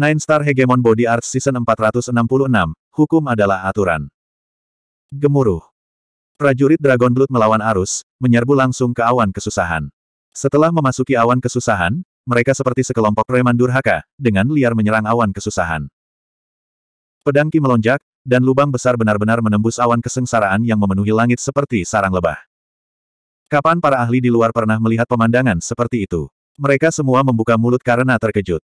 Nine Star Hegemon Body Arts Season 466, Hukum adalah aturan. Gemuruh. Prajurit Dragon Blood melawan arus, menyerbu langsung ke awan kesusahan. Setelah memasuki awan kesusahan, mereka seperti sekelompok preman durhaka, dengan liar menyerang awan kesusahan. Pedangki melonjak, dan lubang besar benar-benar menembus awan kesengsaraan yang memenuhi langit seperti sarang lebah. Kapan para ahli di luar pernah melihat pemandangan seperti itu? Mereka semua membuka mulut karena terkejut.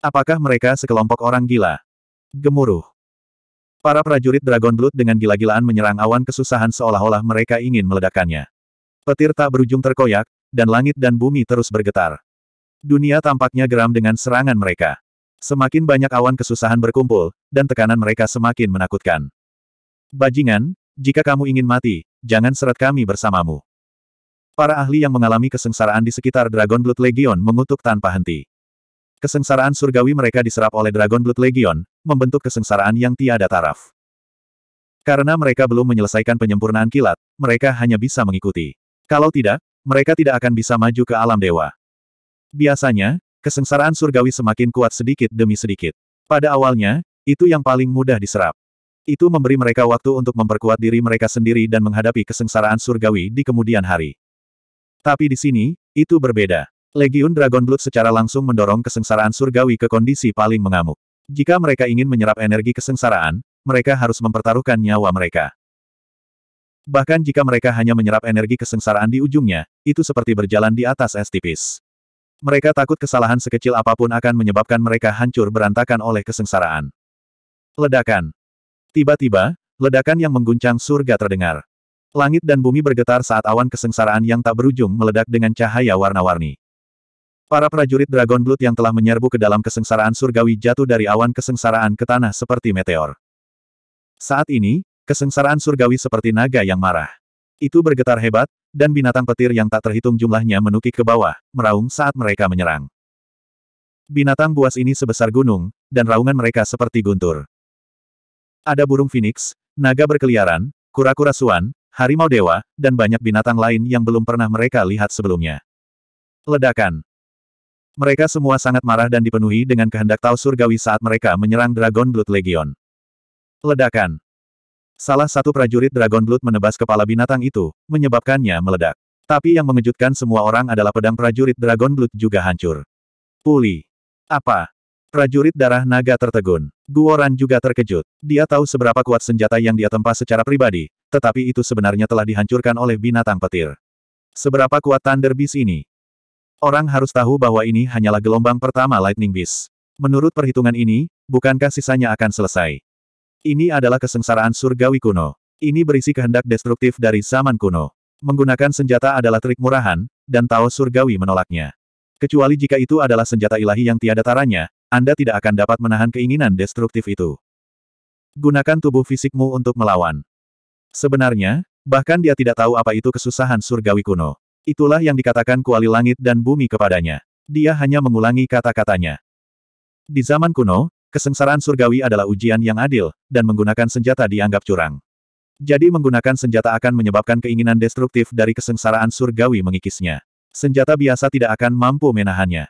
Apakah mereka sekelompok orang gila? Gemuruh. Para prajurit Dragon Blood dengan gila-gilaan menyerang awan kesusahan seolah-olah mereka ingin meledakkannya. Petir tak berujung terkoyak, dan langit dan bumi terus bergetar. Dunia tampaknya geram dengan serangan mereka. Semakin banyak awan kesusahan berkumpul, dan tekanan mereka semakin menakutkan. Bajingan, jika kamu ingin mati, jangan seret kami bersamamu. Para ahli yang mengalami kesengsaraan di sekitar Dragon Blood Legion mengutuk tanpa henti. Kesengsaraan surgawi mereka diserap oleh Dragon Blood Legion, membentuk kesengsaraan yang tiada taraf. Karena mereka belum menyelesaikan penyempurnaan kilat, mereka hanya bisa mengikuti. Kalau tidak, mereka tidak akan bisa maju ke alam dewa. Biasanya, kesengsaraan surgawi semakin kuat sedikit demi sedikit. Pada awalnya, itu yang paling mudah diserap. Itu memberi mereka waktu untuk memperkuat diri mereka sendiri dan menghadapi kesengsaraan surgawi di kemudian hari. Tapi di sini, itu berbeda. Legiun Dragon Blood secara langsung mendorong kesengsaraan surgawi ke kondisi paling mengamuk. Jika mereka ingin menyerap energi kesengsaraan, mereka harus mempertaruhkan nyawa mereka. Bahkan jika mereka hanya menyerap energi kesengsaraan di ujungnya, itu seperti berjalan di atas es tipis. Mereka takut kesalahan sekecil apapun akan menyebabkan mereka hancur berantakan oleh kesengsaraan. Ledakan. Tiba-tiba, ledakan yang mengguncang surga terdengar. Langit dan bumi bergetar saat awan kesengsaraan yang tak berujung meledak dengan cahaya warna-warni. Para prajurit Dragon Blood yang telah menyerbu ke dalam kesengsaraan surgawi jatuh dari awan kesengsaraan ke tanah seperti meteor. Saat ini, kesengsaraan surgawi seperti naga yang marah. Itu bergetar hebat, dan binatang petir yang tak terhitung jumlahnya menukik ke bawah, meraung saat mereka menyerang. Binatang buas ini sebesar gunung, dan raungan mereka seperti guntur. Ada burung phoenix, naga berkeliaran, kura-kura suan, harimau dewa, dan banyak binatang lain yang belum pernah mereka lihat sebelumnya. Ledakan mereka semua sangat marah dan dipenuhi dengan kehendak tahu surgawi saat mereka menyerang Dragon Blood Legion. Ledakan. Salah satu prajurit Dragon Blood menebas kepala binatang itu, menyebabkannya meledak. Tapi yang mengejutkan semua orang adalah pedang prajurit Dragon Blood juga hancur. Puli, Apa? Prajurit darah naga tertegun. Guoran juga terkejut. Dia tahu seberapa kuat senjata yang dia tempa secara pribadi, tetapi itu sebenarnya telah dihancurkan oleh binatang petir. Seberapa kuat Thunder Beast ini? Orang harus tahu bahwa ini hanyalah gelombang pertama Lightning Beast. Menurut perhitungan ini, bukankah sisanya akan selesai? Ini adalah kesengsaraan surgawi kuno. Ini berisi kehendak destruktif dari zaman kuno. Menggunakan senjata adalah trik murahan, dan Tao surgawi menolaknya. Kecuali jika itu adalah senjata ilahi yang tiada taranya, Anda tidak akan dapat menahan keinginan destruktif itu. Gunakan tubuh fisikmu untuk melawan. Sebenarnya, bahkan dia tidak tahu apa itu kesusahan surgawi kuno. Itulah yang dikatakan kuali langit dan bumi kepadanya. Dia hanya mengulangi kata-katanya. Di zaman kuno, kesengsaraan surgawi adalah ujian yang adil, dan menggunakan senjata dianggap curang. Jadi menggunakan senjata akan menyebabkan keinginan destruktif dari kesengsaraan surgawi mengikisnya. Senjata biasa tidak akan mampu menahannya.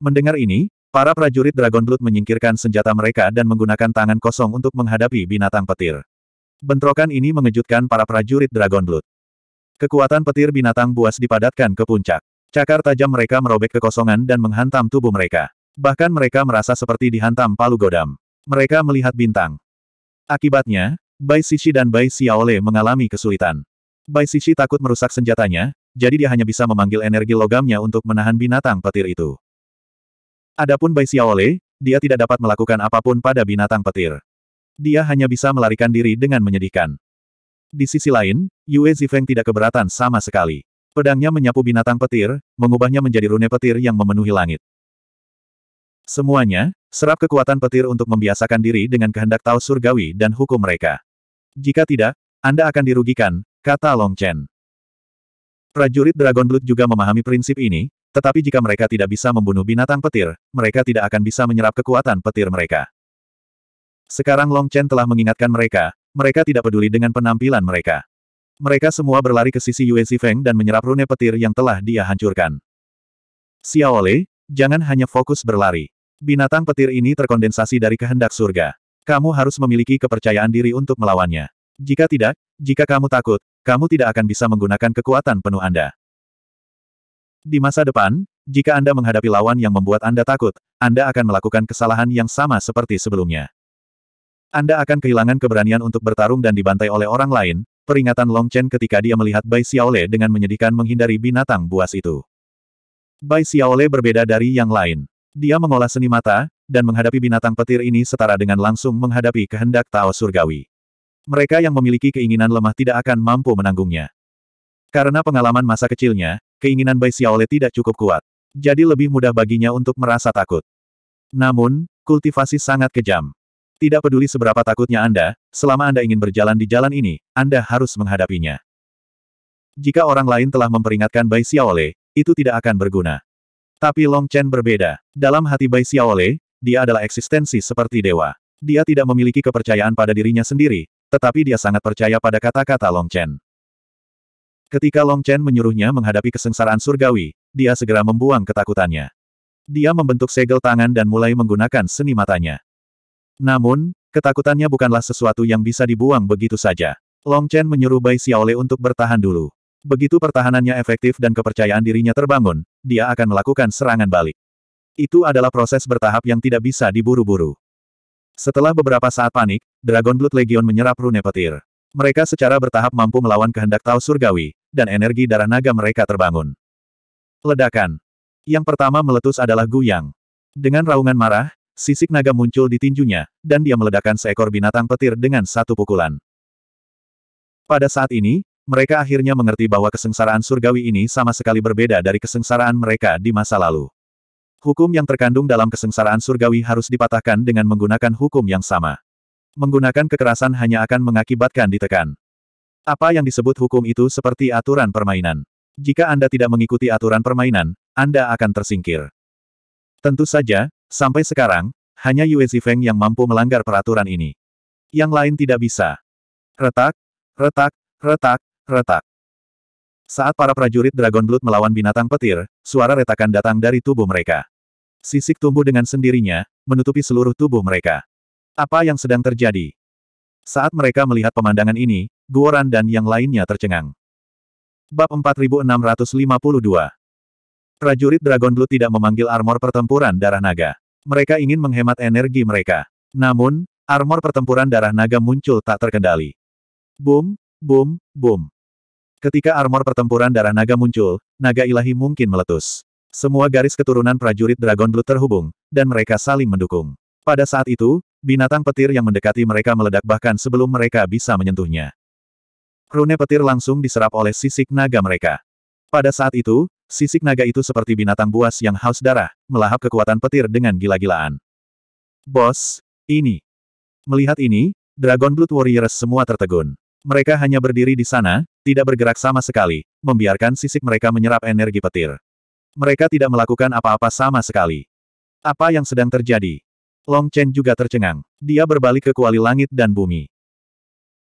Mendengar ini, para prajurit Dragon Blood menyingkirkan senjata mereka dan menggunakan tangan kosong untuk menghadapi binatang petir. Bentrokan ini mengejutkan para prajurit Dragon Blood. Kekuatan petir binatang buas dipadatkan ke puncak. Cakar tajam mereka merobek kekosongan dan menghantam tubuh mereka. Bahkan mereka merasa seperti dihantam palu godam. Mereka melihat bintang. Akibatnya, Bai Sishi dan Bai Xiaole mengalami kesulitan. Bai Sishi takut merusak senjatanya, jadi dia hanya bisa memanggil energi logamnya untuk menahan binatang petir itu. Adapun Bai Xiaole, dia tidak dapat melakukan apapun pada binatang petir. Dia hanya bisa melarikan diri dengan menyedihkan. Di sisi lain, Yue Zifeng tidak keberatan sama sekali. Pedangnya menyapu binatang petir, mengubahnya menjadi rune petir yang memenuhi langit. Semuanya, serap kekuatan petir untuk membiasakan diri dengan kehendak tahu surgawi dan hukum mereka. Jika tidak, Anda akan dirugikan, kata Long Chen. Prajurit Dragon Blood juga memahami prinsip ini, tetapi jika mereka tidak bisa membunuh binatang petir, mereka tidak akan bisa menyerap kekuatan petir mereka. Sekarang Long Chen telah mengingatkan mereka, mereka tidak peduli dengan penampilan mereka. Mereka semua berlari ke sisi Yue Zifeng dan menyerap rune petir yang telah dia hancurkan. Xiaole, jangan hanya fokus berlari. Binatang petir ini terkondensasi dari kehendak surga. Kamu harus memiliki kepercayaan diri untuk melawannya. Jika tidak, jika kamu takut, kamu tidak akan bisa menggunakan kekuatan penuh Anda. Di masa depan, jika Anda menghadapi lawan yang membuat Anda takut, Anda akan melakukan kesalahan yang sama seperti sebelumnya. Anda akan kehilangan keberanian untuk bertarung dan dibantai oleh orang lain, peringatan Long Chen ketika dia melihat Bai Xiaole dengan menyedihkan menghindari binatang buas itu. Bai Xiaole berbeda dari yang lain. Dia mengolah seni mata, dan menghadapi binatang petir ini setara dengan langsung menghadapi kehendak Tao Surgawi. Mereka yang memiliki keinginan lemah tidak akan mampu menanggungnya. Karena pengalaman masa kecilnya, keinginan Bai Xiaole tidak cukup kuat. Jadi lebih mudah baginya untuk merasa takut. Namun, kultivasi sangat kejam. Tidak peduli seberapa takutnya Anda, selama Anda ingin berjalan di jalan ini, Anda harus menghadapinya. Jika orang lain telah memperingatkan Bai Xiaole, itu tidak akan berguna. Tapi Long Chen berbeda. Dalam hati Bai Xiaole, dia adalah eksistensi seperti dewa. Dia tidak memiliki kepercayaan pada dirinya sendiri, tetapi dia sangat percaya pada kata-kata Long Chen. Ketika Long Chen menyuruhnya menghadapi kesengsaraan surgawi, dia segera membuang ketakutannya. Dia membentuk segel tangan dan mulai menggunakan seni matanya. Namun, ketakutannya bukanlah sesuatu yang bisa dibuang begitu saja. Long Chen menyuruh Bai Xiaole untuk bertahan dulu. Begitu pertahanannya efektif dan kepercayaan dirinya terbangun, dia akan melakukan serangan balik. Itu adalah proses bertahap yang tidak bisa diburu-buru. Setelah beberapa saat panik, Dragon Blood Legion menyerap rune petir. Mereka secara bertahap mampu melawan kehendak Tao Surgawi, dan energi darah naga mereka terbangun. Ledakan. Yang pertama meletus adalah Gu Yang. Dengan raungan marah, sisik naga muncul di tinjunya, dan dia meledakkan seekor binatang petir dengan satu pukulan. Pada saat ini, mereka akhirnya mengerti bahwa kesengsaraan surgawi ini sama sekali berbeda dari kesengsaraan mereka di masa lalu. Hukum yang terkandung dalam kesengsaraan surgawi harus dipatahkan dengan menggunakan hukum yang sama. Menggunakan kekerasan hanya akan mengakibatkan ditekan. Apa yang disebut hukum itu seperti aturan permainan. Jika Anda tidak mengikuti aturan permainan, Anda akan tersingkir. Tentu saja, Sampai sekarang, hanya Yue Zifeng yang mampu melanggar peraturan ini. Yang lain tidak bisa. Retak, retak, retak, retak. Saat para prajurit Dragon Blood melawan binatang petir, suara retakan datang dari tubuh mereka. Sisik tumbuh dengan sendirinya, menutupi seluruh tubuh mereka. Apa yang sedang terjadi? Saat mereka melihat pemandangan ini, Guoran dan yang lainnya tercengang. Bab 4652 Prajurit Dragon Blood tidak memanggil armor pertempuran darah naga. Mereka ingin menghemat energi mereka. Namun, armor pertempuran darah naga muncul tak terkendali. Boom, boom, boom. Ketika armor pertempuran darah naga muncul, naga ilahi mungkin meletus. Semua garis keturunan prajurit Dragon Blood terhubung, dan mereka saling mendukung. Pada saat itu, binatang petir yang mendekati mereka meledak bahkan sebelum mereka bisa menyentuhnya. Rune petir langsung diserap oleh sisik naga mereka. Pada saat itu, Sisik naga itu seperti binatang buas yang haus darah, melahap kekuatan petir dengan gila-gilaan. Bos, ini. Melihat ini, Dragon Blood Warriors semua tertegun. Mereka hanya berdiri di sana, tidak bergerak sama sekali, membiarkan sisik mereka menyerap energi petir. Mereka tidak melakukan apa-apa sama sekali. Apa yang sedang terjadi? Long Chen juga tercengang. Dia berbalik ke kuali langit dan bumi.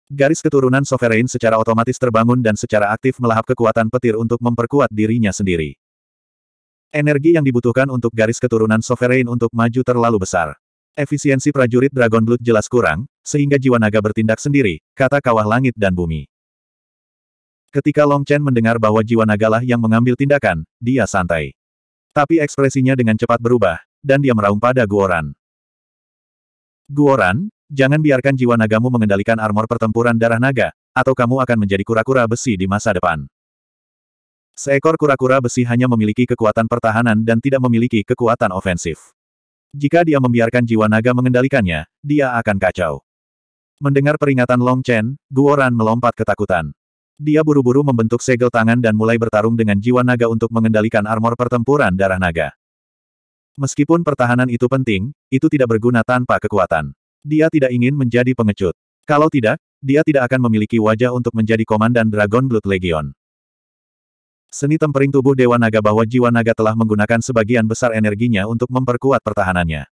Garis keturunan Sovereign secara otomatis terbangun dan secara aktif melahap kekuatan petir untuk memperkuat dirinya sendiri. Energi yang dibutuhkan untuk garis keturunan Sovereign untuk maju terlalu besar. Efisiensi prajurit Dragon Blood jelas kurang, sehingga jiwa naga bertindak sendiri, kata kawah langit dan bumi. Ketika Long Chen mendengar bahwa jiwa nagalah yang mengambil tindakan, dia santai. Tapi ekspresinya dengan cepat berubah, dan dia meraung pada Guoran. Guoran, Jangan biarkan jiwa nagamu mengendalikan armor pertempuran darah naga, atau kamu akan menjadi kura-kura besi di masa depan. Seekor kura-kura besi hanya memiliki kekuatan pertahanan dan tidak memiliki kekuatan ofensif. Jika dia membiarkan jiwa naga mengendalikannya, dia akan kacau. Mendengar peringatan Long Chen, Guoran melompat ketakutan. Dia buru-buru membentuk segel tangan dan mulai bertarung dengan jiwa naga untuk mengendalikan armor pertempuran darah naga. Meskipun pertahanan itu penting, itu tidak berguna tanpa kekuatan. Dia tidak ingin menjadi pengecut. Kalau tidak, dia tidak akan memiliki wajah untuk menjadi komandan Dragon Blood Legion. Seni tempering tubuh Dewa Naga bahwa jiwa naga telah menggunakan sebagian besar energinya untuk memperkuat pertahanannya.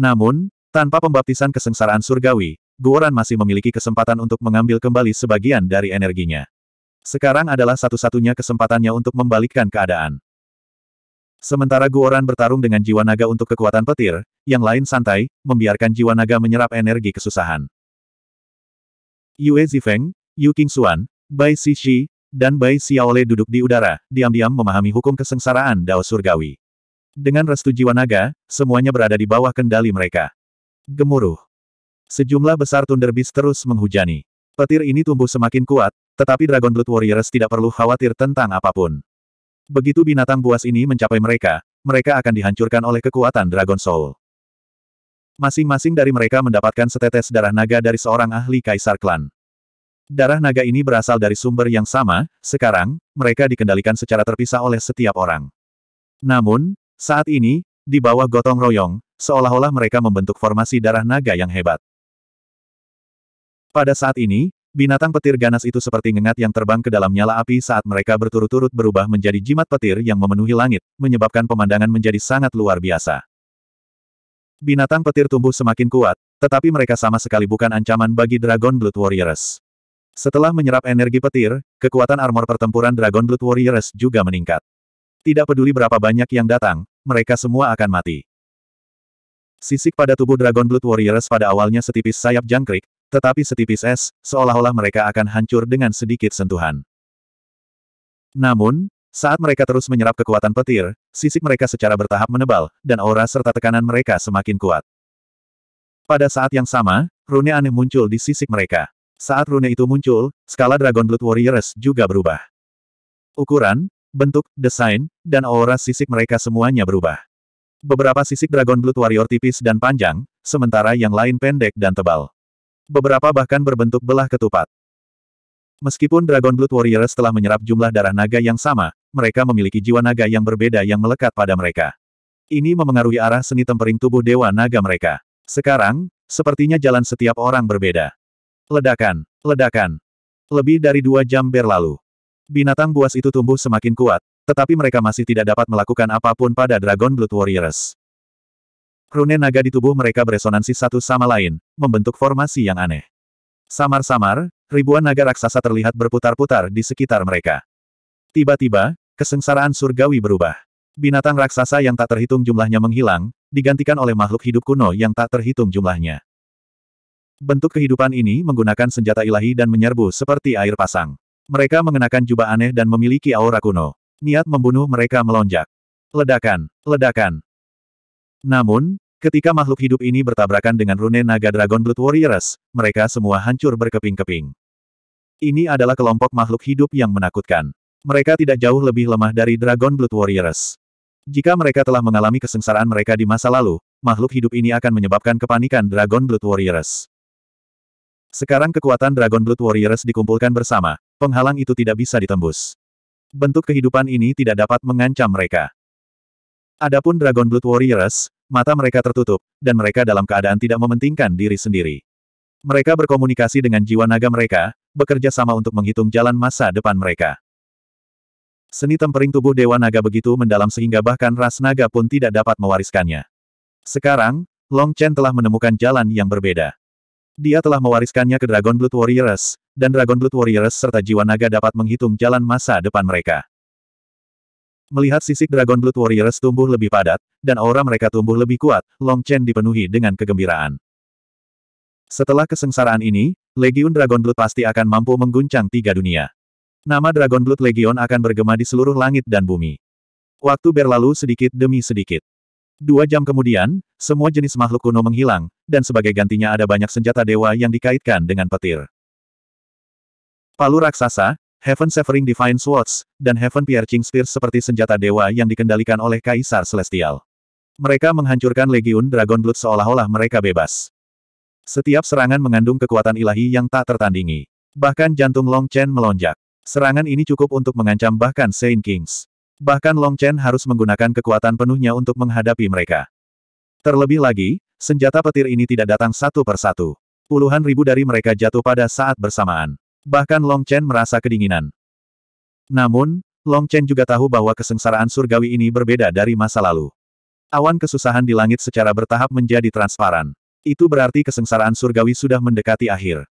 Namun, tanpa pembaptisan kesengsaraan surgawi, Guoran masih memiliki kesempatan untuk mengambil kembali sebagian dari energinya. Sekarang adalah satu-satunya kesempatannya untuk membalikkan keadaan. Sementara Guoran bertarung dengan jiwa naga untuk kekuatan petir, yang lain santai, membiarkan jiwa naga menyerap energi kesusahan. Yue Zifeng, Yu Qingxuan, Bai Shi, dan Bai Xiaole duduk di udara, diam-diam memahami hukum kesengsaraan Dao Surgawi. Dengan restu jiwa naga, semuanya berada di bawah kendali mereka. Gemuruh. Sejumlah besar Thunder terus menghujani. Petir ini tumbuh semakin kuat, tetapi Dragon Blood Warriors tidak perlu khawatir tentang apapun. Begitu binatang buas ini mencapai mereka, mereka akan dihancurkan oleh kekuatan Dragon Soul. Masing-masing dari mereka mendapatkan setetes darah naga dari seorang ahli kaisar klan. Darah naga ini berasal dari sumber yang sama, sekarang, mereka dikendalikan secara terpisah oleh setiap orang. Namun, saat ini, di bawah gotong royong, seolah-olah mereka membentuk formasi darah naga yang hebat. Pada saat ini, Binatang petir ganas itu seperti ngengat yang terbang ke dalam nyala api saat mereka berturut-turut berubah menjadi jimat petir yang memenuhi langit, menyebabkan pemandangan menjadi sangat luar biasa. Binatang petir tumbuh semakin kuat, tetapi mereka sama sekali bukan ancaman bagi Dragon Blood Warriors. Setelah menyerap energi petir, kekuatan armor pertempuran Dragon Blood Warriors juga meningkat. Tidak peduli berapa banyak yang datang, mereka semua akan mati. Sisik pada tubuh Dragon Blood Warriors pada awalnya setipis sayap jangkrik, tetapi setipis es, seolah-olah mereka akan hancur dengan sedikit sentuhan. Namun, saat mereka terus menyerap kekuatan petir, sisik mereka secara bertahap menebal, dan aura serta tekanan mereka semakin kuat. Pada saat yang sama, rune aneh muncul di sisik mereka. Saat rune itu muncul, skala Dragon Blood Warriors juga berubah. Ukuran, bentuk, desain, dan aura sisik mereka semuanya berubah. Beberapa sisik Dragon Blood Warrior tipis dan panjang, sementara yang lain pendek dan tebal beberapa bahkan berbentuk belah ketupat. Meskipun Dragon Blood Warriors telah menyerap jumlah darah naga yang sama, mereka memiliki jiwa naga yang berbeda yang melekat pada mereka. Ini memengaruhi arah seni tempering tubuh dewa naga mereka. Sekarang, sepertinya jalan setiap orang berbeda. Ledakan, ledakan. Lebih dari dua jam berlalu. Binatang buas itu tumbuh semakin kuat, tetapi mereka masih tidak dapat melakukan apapun pada Dragon Blood Warriors. Rune naga di tubuh mereka beresonansi satu sama lain, membentuk formasi yang aneh. Samar-samar, ribuan naga raksasa terlihat berputar-putar di sekitar mereka. Tiba-tiba, kesengsaraan surgawi berubah. Binatang raksasa yang tak terhitung jumlahnya menghilang, digantikan oleh makhluk hidup kuno yang tak terhitung jumlahnya. Bentuk kehidupan ini menggunakan senjata ilahi dan menyerbu seperti air pasang. Mereka mengenakan jubah aneh dan memiliki aura kuno. Niat membunuh mereka melonjak. Ledakan, ledakan, namun, ketika makhluk hidup ini bertabrakan dengan rune naga Dragon Blood Warriors, mereka semua hancur berkeping-keping. Ini adalah kelompok makhluk hidup yang menakutkan. Mereka tidak jauh lebih lemah dari Dragon Blood Warriors. Jika mereka telah mengalami kesengsaraan mereka di masa lalu, makhluk hidup ini akan menyebabkan kepanikan Dragon Blood Warriors. Sekarang kekuatan Dragon Blood Warriors dikumpulkan bersama, penghalang itu tidak bisa ditembus. Bentuk kehidupan ini tidak dapat mengancam mereka. Adapun Dragon Blood Warriors, mata mereka tertutup, dan mereka dalam keadaan tidak mementingkan diri sendiri. Mereka berkomunikasi dengan jiwa naga mereka, bekerja sama untuk menghitung jalan masa depan mereka. Seni tempering tubuh Dewa Naga begitu mendalam sehingga bahkan ras naga pun tidak dapat mewariskannya. Sekarang, Long Chen telah menemukan jalan yang berbeda. Dia telah mewariskannya ke Dragon Blood Warriors, dan Dragon Blood Warriors serta jiwa naga dapat menghitung jalan masa depan mereka. Melihat sisik Dragon Blood Warriors tumbuh lebih padat, dan aura mereka tumbuh lebih kuat, Long Chen dipenuhi dengan kegembiraan. Setelah kesengsaraan ini, Legion Dragon Blood pasti akan mampu mengguncang tiga dunia. Nama Dragon Blood Legion akan bergema di seluruh langit dan bumi. Waktu berlalu sedikit demi sedikit. Dua jam kemudian, semua jenis makhluk kuno menghilang, dan sebagai gantinya ada banyak senjata dewa yang dikaitkan dengan petir. Palu raksasa, Heaven Severing Divine Swords, dan Heaven Piercing Spear seperti senjata dewa yang dikendalikan oleh Kaisar Celestial. Mereka menghancurkan Legiun Dragon Blood seolah-olah mereka bebas. Setiap serangan mengandung kekuatan ilahi yang tak tertandingi. Bahkan jantung Long Chen melonjak. Serangan ini cukup untuk mengancam bahkan Saint Kings. Bahkan Long Chen harus menggunakan kekuatan penuhnya untuk menghadapi mereka. Terlebih lagi, senjata petir ini tidak datang satu persatu. Puluhan ribu dari mereka jatuh pada saat bersamaan. Bahkan Long Chen merasa kedinginan. Namun, Long Chen juga tahu bahwa kesengsaraan surgawi ini berbeda dari masa lalu. Awan kesusahan di langit secara bertahap menjadi transparan. Itu berarti kesengsaraan surgawi sudah mendekati akhir.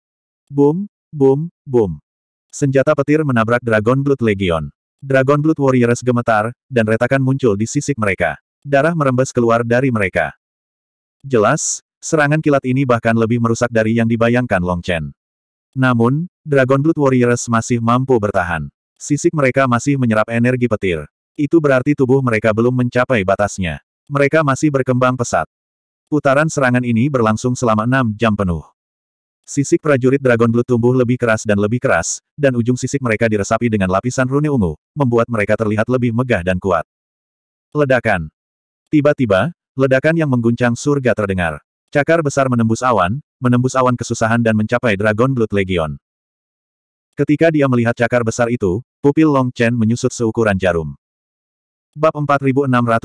Boom, boom, boom. Senjata petir menabrak Dragon Blood Legion. Dragon Blood Warriors gemetar, dan retakan muncul di sisik mereka. Darah merembes keluar dari mereka. Jelas, serangan kilat ini bahkan lebih merusak dari yang dibayangkan Long Chen. Namun, Dragon Blood Warriors masih mampu bertahan. Sisik mereka masih menyerap energi petir. Itu berarti tubuh mereka belum mencapai batasnya. Mereka masih berkembang pesat. Putaran serangan ini berlangsung selama enam jam penuh. Sisik prajurit Dragon Blood tumbuh lebih keras dan lebih keras, dan ujung sisik mereka diresapi dengan lapisan rune ungu, membuat mereka terlihat lebih megah dan kuat. Ledakan. Tiba-tiba, ledakan yang mengguncang surga terdengar. Cakar besar menembus awan, menembus awan kesusahan dan mencapai Dragon Blood Legion. Ketika dia melihat cakar besar itu, pupil Long Chen menyusut seukuran jarum. Bab 4653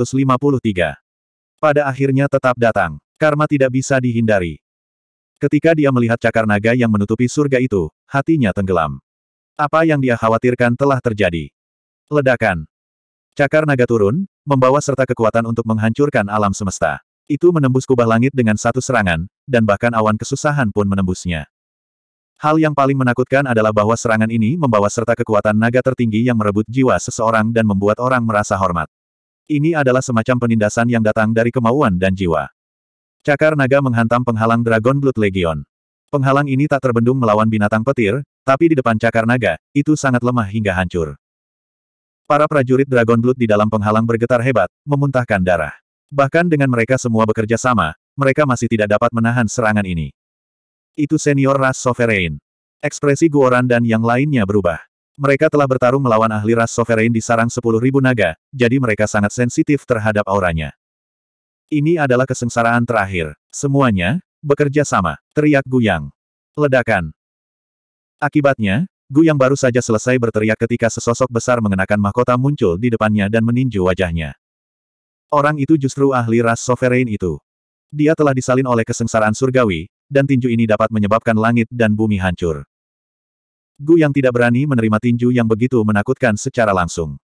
Pada akhirnya tetap datang. Karma tidak bisa dihindari. Ketika dia melihat cakar naga yang menutupi surga itu, hatinya tenggelam. Apa yang dia khawatirkan telah terjadi. Ledakan. Cakar naga turun, membawa serta kekuatan untuk menghancurkan alam semesta. Itu menembus kubah langit dengan satu serangan, dan bahkan awan kesusahan pun menembusnya. Hal yang paling menakutkan adalah bahwa serangan ini membawa serta kekuatan naga tertinggi yang merebut jiwa seseorang dan membuat orang merasa hormat. Ini adalah semacam penindasan yang datang dari kemauan dan jiwa. Cakar naga menghantam penghalang Dragon Blood Legion. Penghalang ini tak terbendung melawan binatang petir, tapi di depan cakar naga, itu sangat lemah hingga hancur. Para prajurit Dragon Blood di dalam penghalang bergetar hebat, memuntahkan darah. Bahkan dengan mereka semua bekerja sama, mereka masih tidak dapat menahan serangan ini. Itu senior ras sovereign. Ekspresi Guoran dan yang lainnya berubah. Mereka telah bertarung melawan ahli ras sovereign di sarang 10.000 naga, jadi mereka sangat sensitif terhadap auranya. Ini adalah kesengsaraan terakhir. Semuanya, bekerja sama. Teriak Gu Yang. Ledakan. Akibatnya, Gu Yang baru saja selesai berteriak ketika sesosok besar mengenakan mahkota muncul di depannya dan meninju wajahnya. Orang itu justru ahli ras sovereign itu. Dia telah disalin oleh kesengsaraan surgawi, dan tinju ini dapat menyebabkan langit dan bumi hancur. Gu yang tidak berani menerima tinju yang begitu menakutkan secara langsung.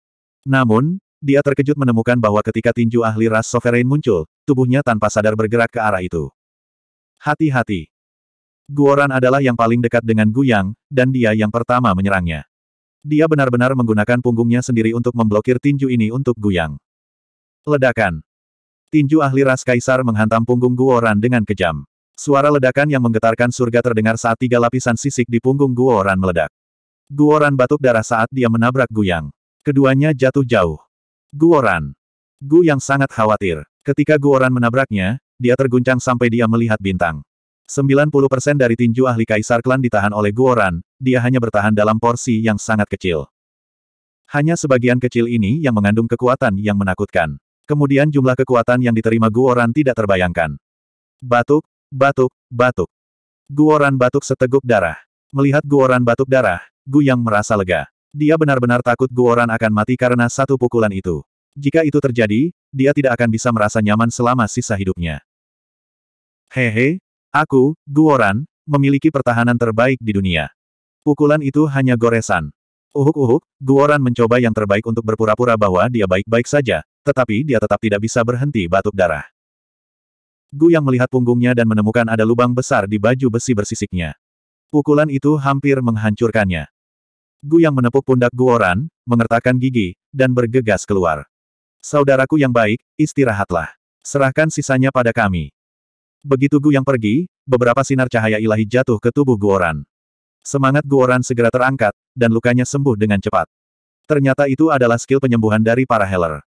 Namun, dia terkejut menemukan bahwa ketika tinju ahli ras sovereign muncul, tubuhnya tanpa sadar bergerak ke arah itu. Hati-hati. Guoran adalah yang paling dekat dengan Guyang, dan dia yang pertama menyerangnya. Dia benar-benar menggunakan punggungnya sendiri untuk memblokir tinju ini untuk Guyang. Ledakan. Tinju ahli ras kaisar menghantam punggung Guoran dengan kejam. Suara ledakan yang menggetarkan surga terdengar saat tiga lapisan sisik di punggung Guoran meledak. Guoran batuk darah saat dia menabrak Guyang. Keduanya jatuh jauh. Guoran. Gu yang sangat khawatir. Ketika Guoran menabraknya, dia terguncang sampai dia melihat bintang. 90% dari tinju ahli Kaisar Klan ditahan oleh Guoran, dia hanya bertahan dalam porsi yang sangat kecil. Hanya sebagian kecil ini yang mengandung kekuatan yang menakutkan. Kemudian jumlah kekuatan yang diterima Guoran tidak terbayangkan. Batuk, Batuk, batuk. Guoran batuk seteguk darah. Melihat guoran batuk darah, Gu Yang merasa lega. Dia benar-benar takut guoran akan mati karena satu pukulan itu. Jika itu terjadi, dia tidak akan bisa merasa nyaman selama sisa hidupnya. Hehe, aku, guoran, memiliki pertahanan terbaik di dunia. Pukulan itu hanya goresan. Uhuk-uhuk, guoran mencoba yang terbaik untuk berpura-pura bahwa dia baik-baik saja, tetapi dia tetap tidak bisa berhenti batuk darah. Gu yang melihat punggungnya dan menemukan ada lubang besar di baju besi bersisiknya. Pukulan itu hampir menghancurkannya. Gu yang menepuk pundak Gu Oran, mengertakkan gigi, dan bergegas keluar. Saudaraku yang baik, istirahatlah. Serahkan sisanya pada kami. Begitu Gu yang pergi, beberapa sinar cahaya ilahi jatuh ke tubuh Gu Oran. Semangat Gu Oran segera terangkat, dan lukanya sembuh dengan cepat. Ternyata itu adalah skill penyembuhan dari para Heller.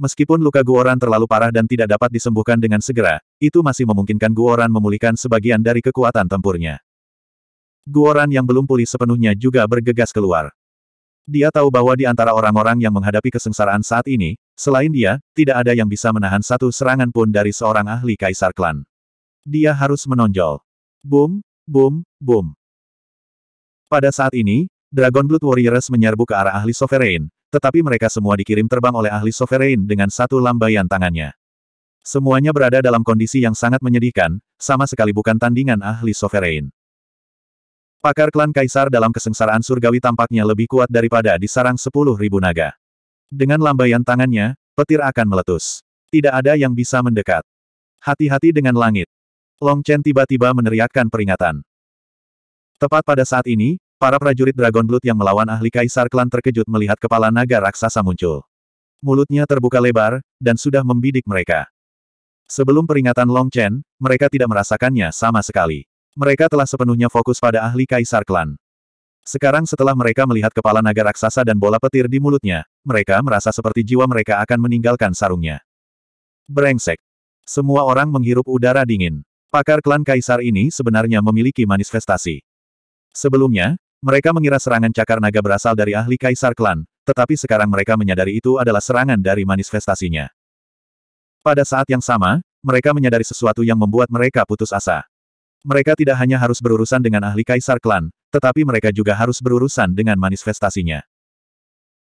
Meskipun luka Guoran terlalu parah dan tidak dapat disembuhkan dengan segera, itu masih memungkinkan Guoran memulihkan sebagian dari kekuatan tempurnya. Guoran yang belum pulih sepenuhnya juga bergegas keluar. Dia tahu bahwa di antara orang-orang yang menghadapi kesengsaraan saat ini, selain dia, tidak ada yang bisa menahan satu serangan pun dari seorang ahli kaisar klan. Dia harus menonjol. Boom, boom, boom. Pada saat ini, Dragon Blood Warriors menyerbu ke arah ahli Sovereign, tetapi mereka semua dikirim terbang oleh ahli sovereign dengan satu lambaian tangannya. Semuanya berada dalam kondisi yang sangat menyedihkan, sama sekali bukan tandingan ahli sovereign. Pakar klan Kaisar dalam kesengsaraan surgawi tampaknya lebih kuat daripada di sarang sepuluh ribu naga. Dengan lambaian tangannya, petir akan meletus. Tidak ada yang bisa mendekat. Hati-hati dengan langit. Long Chen tiba-tiba meneriakkan peringatan. Tepat pada saat ini, Para prajurit Dragon Blood yang melawan ahli Kaisar Klan terkejut melihat kepala naga raksasa muncul. Mulutnya terbuka lebar, dan sudah membidik mereka. Sebelum peringatan Long Chen, mereka tidak merasakannya sama sekali. Mereka telah sepenuhnya fokus pada ahli Kaisar Klan. Sekarang setelah mereka melihat kepala naga raksasa dan bola petir di mulutnya, mereka merasa seperti jiwa mereka akan meninggalkan sarungnya. Brengsek. Semua orang menghirup udara dingin. Pakar klan kaisar ini sebenarnya memiliki manifestasi. Sebelumnya, mereka mengira serangan cakar naga berasal dari ahli kaisar klan, tetapi sekarang mereka menyadari itu adalah serangan dari manifestasinya. Pada saat yang sama, mereka menyadari sesuatu yang membuat mereka putus asa. Mereka tidak hanya harus berurusan dengan ahli kaisar klan, tetapi mereka juga harus berurusan dengan manifestasinya.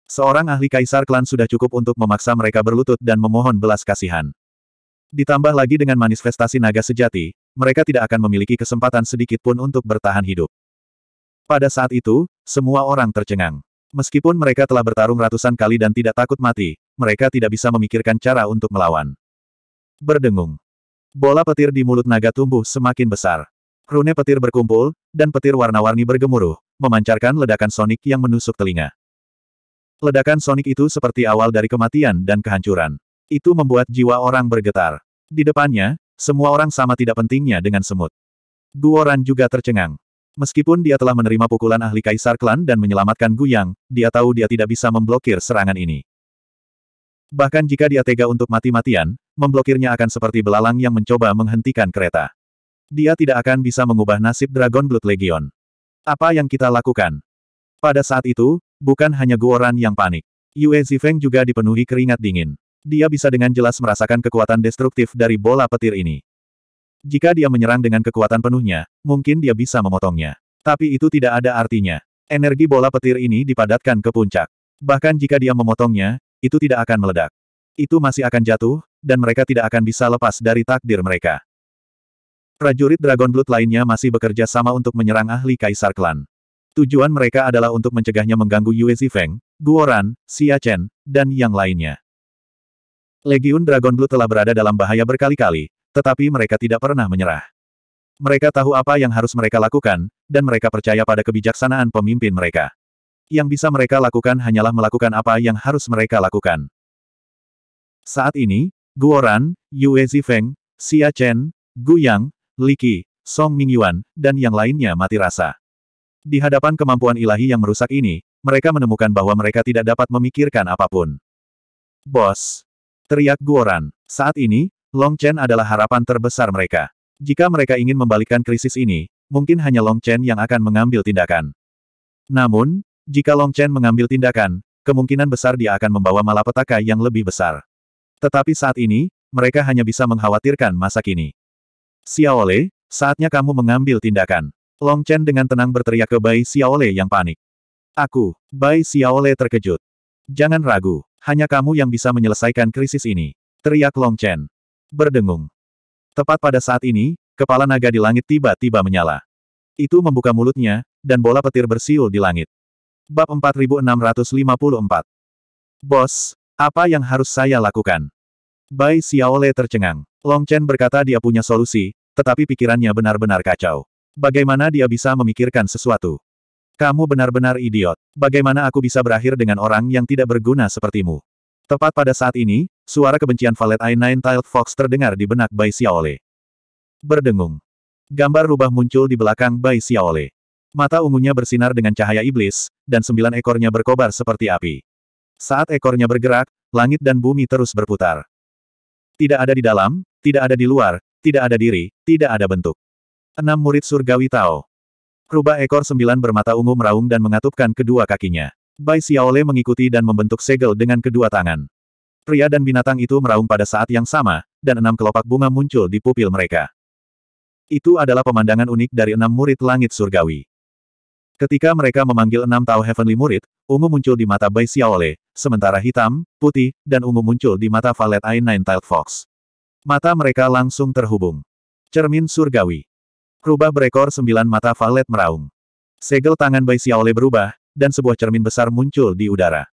Seorang ahli kaisar klan sudah cukup untuk memaksa mereka berlutut dan memohon belas kasihan. Ditambah lagi dengan manifestasi naga sejati, mereka tidak akan memiliki kesempatan sedikit pun untuk bertahan hidup. Pada saat itu, semua orang tercengang. Meskipun mereka telah bertarung ratusan kali dan tidak takut mati, mereka tidak bisa memikirkan cara untuk melawan. Berdengung. Bola petir di mulut naga tumbuh semakin besar. Rune petir berkumpul, dan petir warna-warni bergemuruh, memancarkan ledakan sonik yang menusuk telinga. Ledakan sonik itu seperti awal dari kematian dan kehancuran. Itu membuat jiwa orang bergetar. Di depannya, semua orang sama tidak pentingnya dengan semut. Guoran juga tercengang. Meskipun dia telah menerima pukulan ahli Kaisar Klan dan menyelamatkan Guyang, dia tahu dia tidak bisa memblokir serangan ini. Bahkan jika dia tega untuk mati-matian, memblokirnya akan seperti belalang yang mencoba menghentikan kereta. Dia tidak akan bisa mengubah nasib Dragon Blood Legion. Apa yang kita lakukan? Pada saat itu, bukan hanya Guoran yang panik. Yue Zifeng juga dipenuhi keringat dingin. Dia bisa dengan jelas merasakan kekuatan destruktif dari bola petir ini. Jika dia menyerang dengan kekuatan penuhnya, mungkin dia bisa memotongnya. Tapi itu tidak ada artinya. Energi bola petir ini dipadatkan ke puncak. Bahkan jika dia memotongnya, itu tidak akan meledak. Itu masih akan jatuh, dan mereka tidak akan bisa lepas dari takdir mereka. Prajurit Dragon Blood lainnya masih bekerja sama untuk menyerang ahli Kaisar Klan. Tujuan mereka adalah untuk mencegahnya mengganggu Yue Zifeng, Guoran, Xia Chen, dan yang lainnya. Legiun Dragon Blood telah berada dalam bahaya berkali-kali, tetapi mereka tidak pernah menyerah. Mereka tahu apa yang harus mereka lakukan, dan mereka percaya pada kebijaksanaan pemimpin mereka. Yang bisa mereka lakukan hanyalah melakukan apa yang harus mereka lakukan. Saat ini, Guoran, Yue Zifeng, Xia Chen, Gu Yang, Li Qi, Song Mingyuan, dan yang lainnya mati rasa. Di hadapan kemampuan ilahi yang merusak ini, mereka menemukan bahwa mereka tidak dapat memikirkan apapun. Bos! Teriak Guoran. Saat ini, Long Chen adalah harapan terbesar mereka. Jika mereka ingin membalikkan krisis ini, mungkin hanya Long Chen yang akan mengambil tindakan. Namun, jika Long Chen mengambil tindakan, kemungkinan besar dia akan membawa malapetaka yang lebih besar. Tetapi saat ini, mereka hanya bisa mengkhawatirkan masa kini. Xiaole, saatnya kamu mengambil tindakan. Long Chen dengan tenang berteriak ke Bai Xiaole yang panik. Aku, Bai Xiaole terkejut. Jangan ragu, hanya kamu yang bisa menyelesaikan krisis ini. Teriak Long Chen berdengung. Tepat pada saat ini, kepala naga di langit tiba-tiba menyala. Itu membuka mulutnya, dan bola petir bersiul di langit. Bab 4654 Bos, apa yang harus saya lakukan? Bai Xiaole tercengang. Long Chen berkata dia punya solusi, tetapi pikirannya benar-benar kacau. Bagaimana dia bisa memikirkan sesuatu? Kamu benar-benar idiot. Bagaimana aku bisa berakhir dengan orang yang tidak berguna sepertimu? Tepat pada saat ini, Suara kebencian Valet i Nine tiled Fox terdengar di benak Bai Xiaole. Berdengung. Gambar rubah muncul di belakang Bai Xiaole. Mata ungunya bersinar dengan cahaya iblis, dan sembilan ekornya berkobar seperti api. Saat ekornya bergerak, langit dan bumi terus berputar. Tidak ada di dalam, tidak ada di luar, tidak ada diri, tidak ada bentuk. Enam murid surgawi Tao. Rubah ekor sembilan bermata ungu meraung dan mengatupkan kedua kakinya. Bai Xiaole mengikuti dan membentuk segel dengan kedua tangan. Pria dan binatang itu meraung pada saat yang sama, dan enam kelopak bunga muncul di pupil mereka. Itu adalah pemandangan unik dari enam murid langit surgawi. Ketika mereka memanggil enam Tao Heavenly murid, ungu muncul di mata Bai Xiaole, sementara hitam, putih, dan ungu muncul di mata Valet Ain nine Fox. Mata mereka langsung terhubung. Cermin surgawi. Rubah berekor sembilan mata Valet meraung. Segel tangan Bai Xiaole berubah, dan sebuah cermin besar muncul di udara.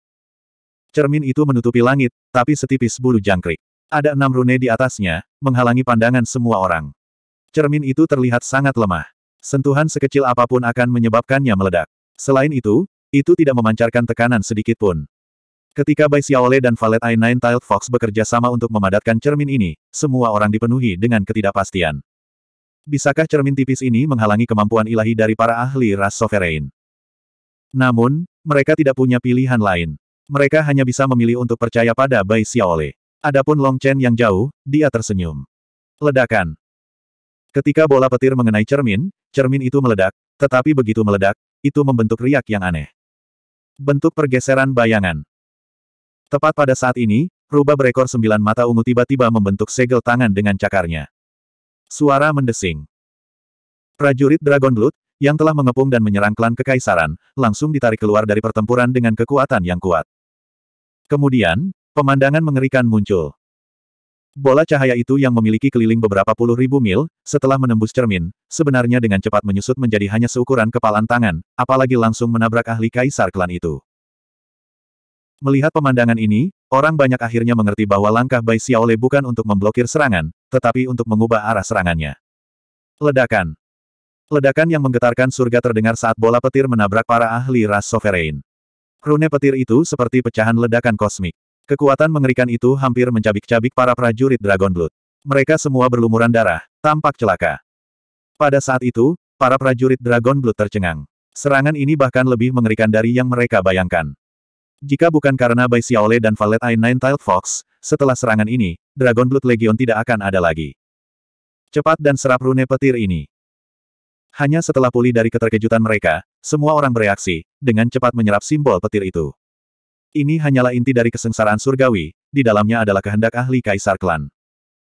Cermin itu menutupi langit, tapi setipis bulu jangkrik. Ada enam rune di atasnya, menghalangi pandangan semua orang. Cermin itu terlihat sangat lemah. Sentuhan sekecil apapun akan menyebabkannya meledak. Selain itu, itu tidak memancarkan tekanan sedikit pun. Ketika Bai Xiaole dan Valet I9 Tiled Fox bekerja sama untuk memadatkan cermin ini, semua orang dipenuhi dengan ketidakpastian. Bisakah cermin tipis ini menghalangi kemampuan ilahi dari para ahli ras sovereign? Namun, mereka tidak punya pilihan lain. Mereka hanya bisa memilih untuk percaya pada Bai Xiaole. Adapun Long Chen yang jauh, dia tersenyum. Ledakan. Ketika bola petir mengenai cermin, cermin itu meledak, tetapi begitu meledak, itu membentuk riak yang aneh. Bentuk pergeseran bayangan. Tepat pada saat ini, rubah berekor sembilan mata ungu tiba-tiba membentuk segel tangan dengan cakarnya. Suara mendesing. Prajurit Dragon Blood, yang telah mengepung dan menyerang klan kekaisaran, langsung ditarik keluar dari pertempuran dengan kekuatan yang kuat. Kemudian, pemandangan mengerikan muncul. Bola cahaya itu yang memiliki keliling beberapa puluh ribu mil, setelah menembus cermin, sebenarnya dengan cepat menyusut menjadi hanya seukuran kepalan tangan, apalagi langsung menabrak ahli kaisar klan itu. Melihat pemandangan ini, orang banyak akhirnya mengerti bahwa langkah Bai Xiaole bukan untuk memblokir serangan, tetapi untuk mengubah arah serangannya. Ledakan Ledakan yang menggetarkan surga terdengar saat bola petir menabrak para ahli ras sovereign. Rune petir itu seperti pecahan ledakan kosmik. Kekuatan mengerikan itu hampir mencabik-cabik para prajurit Dragon Blood. Mereka semua berlumuran darah, tampak celaka. Pada saat itu, para prajurit Dragon Blood tercengang. Serangan ini bahkan lebih mengerikan dari yang mereka bayangkan. Jika bukan karena Bai Xiaole dan Valet Nine Ninetale Fox, setelah serangan ini, Dragon Blood Legion tidak akan ada lagi. Cepat dan serap rune petir ini. Hanya setelah pulih dari keterkejutan mereka, semua orang bereaksi, dengan cepat menyerap simbol petir itu. Ini hanyalah inti dari kesengsaraan surgawi, di dalamnya adalah kehendak ahli kaisar klan.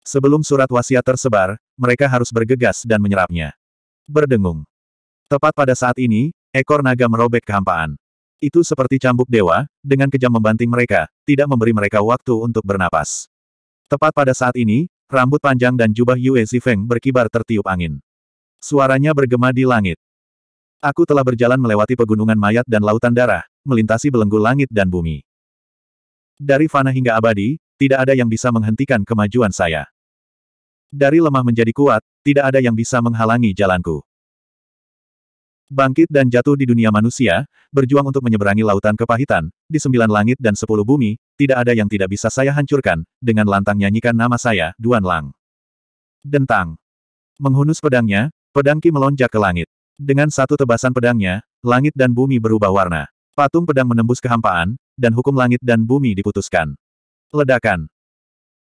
Sebelum surat wasiat tersebar, mereka harus bergegas dan menyerapnya. Berdengung. Tepat pada saat ini, ekor naga merobek kehampaan. Itu seperti cambuk dewa, dengan kejam membanting mereka, tidak memberi mereka waktu untuk bernapas. Tepat pada saat ini, rambut panjang dan jubah Yue Zifeng berkibar tertiup angin. Suaranya bergema di langit. Aku telah berjalan melewati pegunungan mayat dan lautan darah, melintasi belenggu langit dan bumi. Dari fana hingga abadi, tidak ada yang bisa menghentikan kemajuan saya. Dari lemah menjadi kuat, tidak ada yang bisa menghalangi jalanku. Bangkit dan jatuh di dunia manusia, berjuang untuk menyeberangi lautan kepahitan, di sembilan langit dan sepuluh bumi, tidak ada yang tidak bisa saya hancurkan, dengan lantang nyanyikan nama saya, Duan Lang. Dentang. Menghunus pedangnya, Pedang Ki melonjak ke langit. Dengan satu tebasan pedangnya, langit dan bumi berubah warna. Patung pedang menembus kehampaan, dan hukum langit dan bumi diputuskan. Ledakan.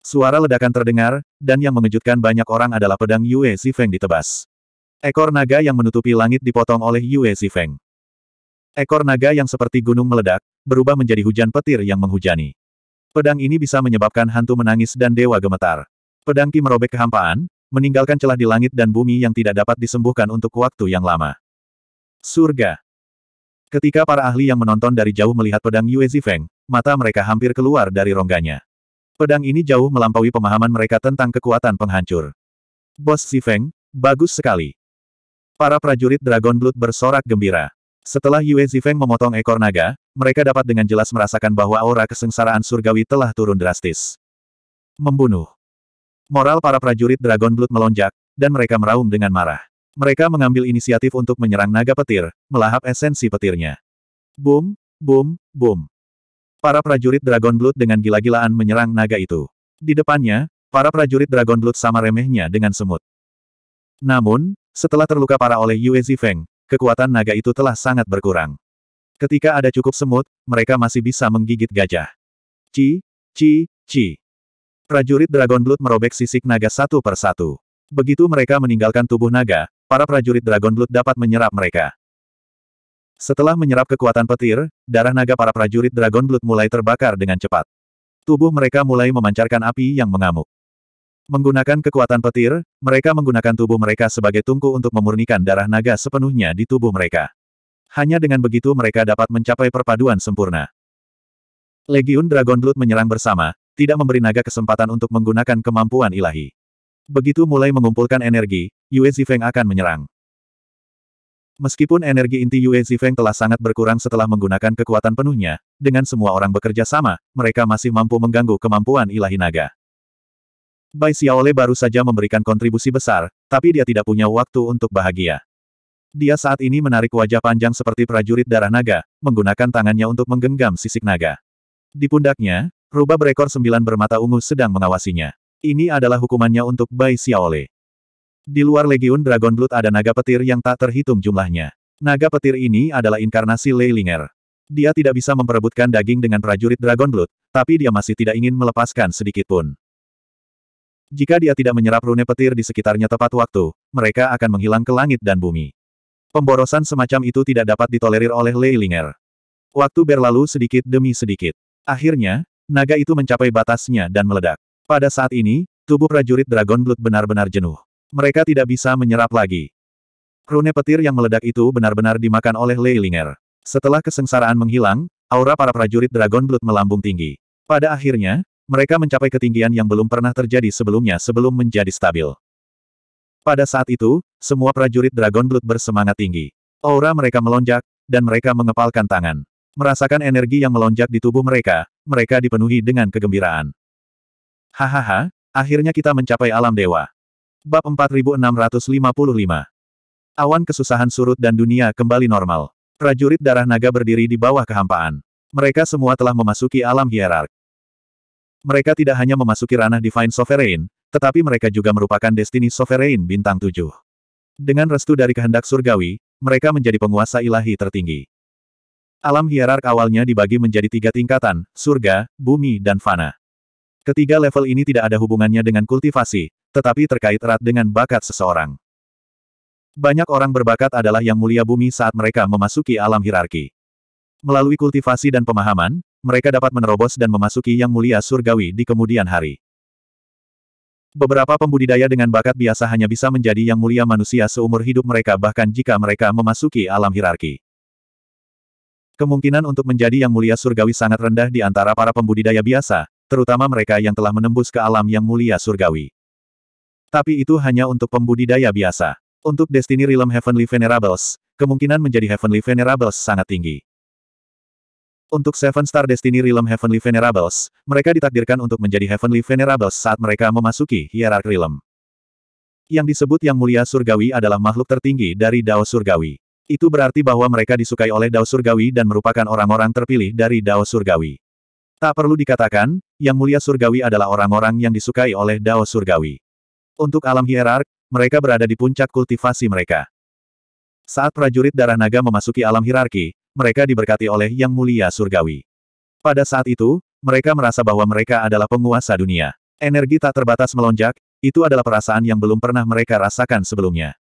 Suara ledakan terdengar, dan yang mengejutkan banyak orang adalah pedang Yue Zifeng ditebas. Ekor naga yang menutupi langit dipotong oleh Yue Zifeng. Ekor naga yang seperti gunung meledak, berubah menjadi hujan petir yang menghujani. Pedang ini bisa menyebabkan hantu menangis dan dewa gemetar. Pedang Ki merobek kehampaan, meninggalkan celah di langit dan bumi yang tidak dapat disembuhkan untuk waktu yang lama. Surga. Ketika para ahli yang menonton dari jauh melihat pedang Yue Zifeng, mata mereka hampir keluar dari rongganya. Pedang ini jauh melampaui pemahaman mereka tentang kekuatan penghancur. Bos Zifeng, bagus sekali. Para prajurit Dragon Blood bersorak gembira. Setelah Yue Zifeng memotong ekor naga, mereka dapat dengan jelas merasakan bahwa aura kesengsaraan surgawi telah turun drastis. Membunuh. Moral para prajurit Dragon Blood melonjak, dan mereka meraung dengan marah. Mereka mengambil inisiatif untuk menyerang naga petir, melahap esensi petirnya. Boom, boom, boom. Para prajurit Dragon Blood dengan gila-gilaan menyerang naga itu. Di depannya, para prajurit Dragon Blood sama remehnya dengan semut. Namun, setelah terluka parah oleh Yue Zifeng, kekuatan naga itu telah sangat berkurang. Ketika ada cukup semut, mereka masih bisa menggigit gajah. Ci, ci, ci. Prajurit Dragon Blood merobek sisik naga satu per satu. Begitu mereka meninggalkan tubuh naga, para prajurit Dragon Blood dapat menyerap mereka. Setelah menyerap kekuatan petir, darah naga para prajurit Dragon Blood mulai terbakar dengan cepat. Tubuh mereka mulai memancarkan api yang mengamuk. Menggunakan kekuatan petir, mereka menggunakan tubuh mereka sebagai tungku untuk memurnikan darah naga sepenuhnya di tubuh mereka. Hanya dengan begitu mereka dapat mencapai perpaduan sempurna. Legiun Dragon Blood menyerang bersama, tidak memberi naga kesempatan untuk menggunakan kemampuan ilahi. Begitu mulai mengumpulkan energi, Yue Zifeng akan menyerang. Meskipun energi inti Yue Zifeng telah sangat berkurang setelah menggunakan kekuatan penuhnya, dengan semua orang bekerja sama, mereka masih mampu mengganggu kemampuan ilahi naga. Bai Xiaole baru saja memberikan kontribusi besar, tapi dia tidak punya waktu untuk bahagia. Dia saat ini menarik wajah panjang seperti prajurit darah naga, menggunakan tangannya untuk menggenggam sisik naga. Di pundaknya, Rubah berekor sembilan bermata ungu sedang mengawasinya. Ini adalah hukumannya untuk Bai Xiaole. Di luar Legiun Dragon Blood ada naga petir yang tak terhitung jumlahnya. Naga petir ini adalah inkarnasi Leilinger. Dia tidak bisa memperebutkan daging dengan prajurit Dragon Blood, tapi dia masih tidak ingin melepaskan sedikitpun. Jika dia tidak menyerap rune petir di sekitarnya tepat waktu, mereka akan menghilang ke langit dan bumi. Pemborosan semacam itu tidak dapat ditolerir oleh Leilinger. Waktu berlalu sedikit demi sedikit. Akhirnya, Naga itu mencapai batasnya dan meledak. Pada saat ini, tubuh prajurit Dragon Blood benar-benar jenuh. Mereka tidak bisa menyerap lagi. Rune petir yang meledak itu benar-benar dimakan oleh Leilinger. Setelah kesengsaraan menghilang, aura para prajurit Dragon Blood melambung tinggi. Pada akhirnya, mereka mencapai ketinggian yang belum pernah terjadi sebelumnya sebelum menjadi stabil. Pada saat itu, semua prajurit Dragon Blood bersemangat tinggi. Aura mereka melonjak, dan mereka mengepalkan tangan. Merasakan energi yang melonjak di tubuh mereka, mereka dipenuhi dengan kegembiraan. Hahaha, akhirnya kita mencapai alam dewa. Bab 4655 Awan kesusahan surut dan dunia kembali normal. Prajurit darah naga berdiri di bawah kehampaan. Mereka semua telah memasuki alam hierark. Mereka tidak hanya memasuki ranah Divine Sovereign, tetapi mereka juga merupakan Destiny Sovereign bintang tujuh. Dengan restu dari kehendak surgawi, mereka menjadi penguasa ilahi tertinggi. Alam hierark awalnya dibagi menjadi tiga tingkatan, surga, bumi dan fana. Ketiga level ini tidak ada hubungannya dengan kultivasi, tetapi terkait erat dengan bakat seseorang. Banyak orang berbakat adalah yang mulia bumi saat mereka memasuki alam hierarki. Melalui kultivasi dan pemahaman, mereka dapat menerobos dan memasuki yang mulia surgawi di kemudian hari. Beberapa pembudidaya dengan bakat biasa hanya bisa menjadi yang mulia manusia seumur hidup mereka bahkan jika mereka memasuki alam hierarki. Kemungkinan untuk menjadi yang mulia surgawi sangat rendah di antara para pembudidaya biasa, terutama mereka yang telah menembus ke alam yang mulia surgawi. Tapi itu hanya untuk pembudidaya biasa. Untuk Destiny Realm Heavenly Venerables, kemungkinan menjadi Heavenly Venerables sangat tinggi. Untuk Seven Star Destiny Realm Heavenly Venerables, mereka ditakdirkan untuk menjadi Heavenly Venerables saat mereka memasuki Hierarch Realm. Yang disebut Yang Mulia Surgawi adalah makhluk tertinggi dari Dao Surgawi. Itu berarti bahwa mereka disukai oleh Dao Surgawi dan merupakan orang-orang terpilih dari Dao Surgawi. Tak perlu dikatakan, Yang Mulia Surgawi adalah orang-orang yang disukai oleh Dao Surgawi. Untuk alam hierark, mereka berada di puncak kultivasi mereka. Saat prajurit darah naga memasuki alam hierarki, mereka diberkati oleh Yang Mulia Surgawi. Pada saat itu, mereka merasa bahwa mereka adalah penguasa dunia. Energi tak terbatas melonjak, itu adalah perasaan yang belum pernah mereka rasakan sebelumnya.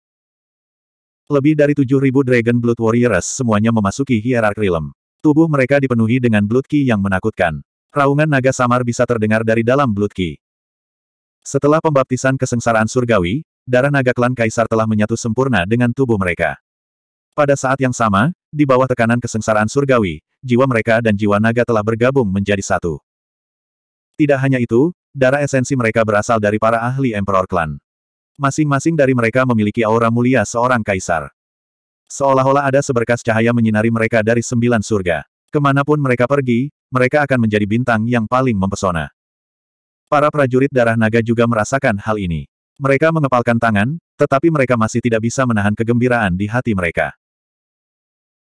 Lebih dari 7.000 Dragon Blood Warriors semuanya memasuki hierarki realm. Tubuh mereka dipenuhi dengan Blood Ki yang menakutkan. Raungan naga samar bisa terdengar dari dalam Blood Ki. Setelah pembaptisan kesengsaraan surgawi, darah naga klan Kaisar telah menyatu sempurna dengan tubuh mereka. Pada saat yang sama, di bawah tekanan kesengsaraan surgawi, jiwa mereka dan jiwa naga telah bergabung menjadi satu. Tidak hanya itu, darah esensi mereka berasal dari para ahli Emperor Klan. Masing-masing dari mereka memiliki aura mulia seorang kaisar. Seolah-olah ada seberkas cahaya menyinari mereka dari sembilan surga. Kemanapun mereka pergi, mereka akan menjadi bintang yang paling mempesona. Para prajurit darah naga juga merasakan hal ini. Mereka mengepalkan tangan, tetapi mereka masih tidak bisa menahan kegembiraan di hati mereka.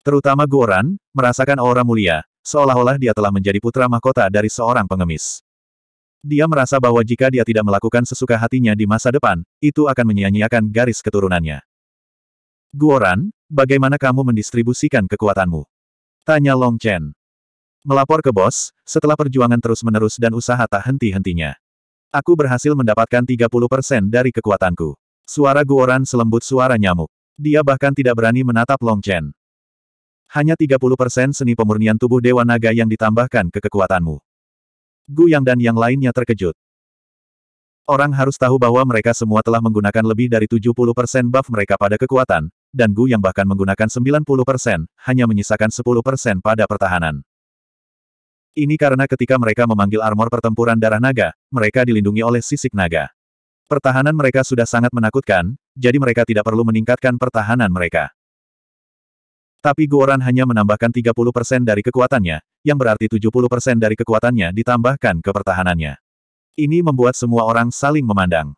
Terutama Goran, merasakan aura mulia, seolah-olah dia telah menjadi putra mahkota dari seorang pengemis. Dia merasa bahwa jika dia tidak melakukan sesuka hatinya di masa depan, itu akan menyia-nyiakan garis keturunannya. Guoran, bagaimana kamu mendistribusikan kekuatanmu? Tanya Long Chen. Melapor ke bos, setelah perjuangan terus-menerus dan usaha tak henti-hentinya. Aku berhasil mendapatkan 30% dari kekuatanku. Suara Guoran selembut suara nyamuk. Dia bahkan tidak berani menatap Long Chen. Hanya 30% seni pemurnian tubuh Dewa Naga yang ditambahkan ke kekuatanmu. Gu Yang dan yang lainnya terkejut. Orang harus tahu bahwa mereka semua telah menggunakan lebih dari 70% buff mereka pada kekuatan, dan Gu Yang bahkan menggunakan 90%, hanya menyisakan 10% pada pertahanan. Ini karena ketika mereka memanggil armor pertempuran darah naga, mereka dilindungi oleh sisik naga. Pertahanan mereka sudah sangat menakutkan, jadi mereka tidak perlu meningkatkan pertahanan mereka. Tapi Guoran hanya menambahkan 30% dari kekuatannya, yang berarti 70% dari kekuatannya ditambahkan ke pertahanannya. Ini membuat semua orang saling memandang.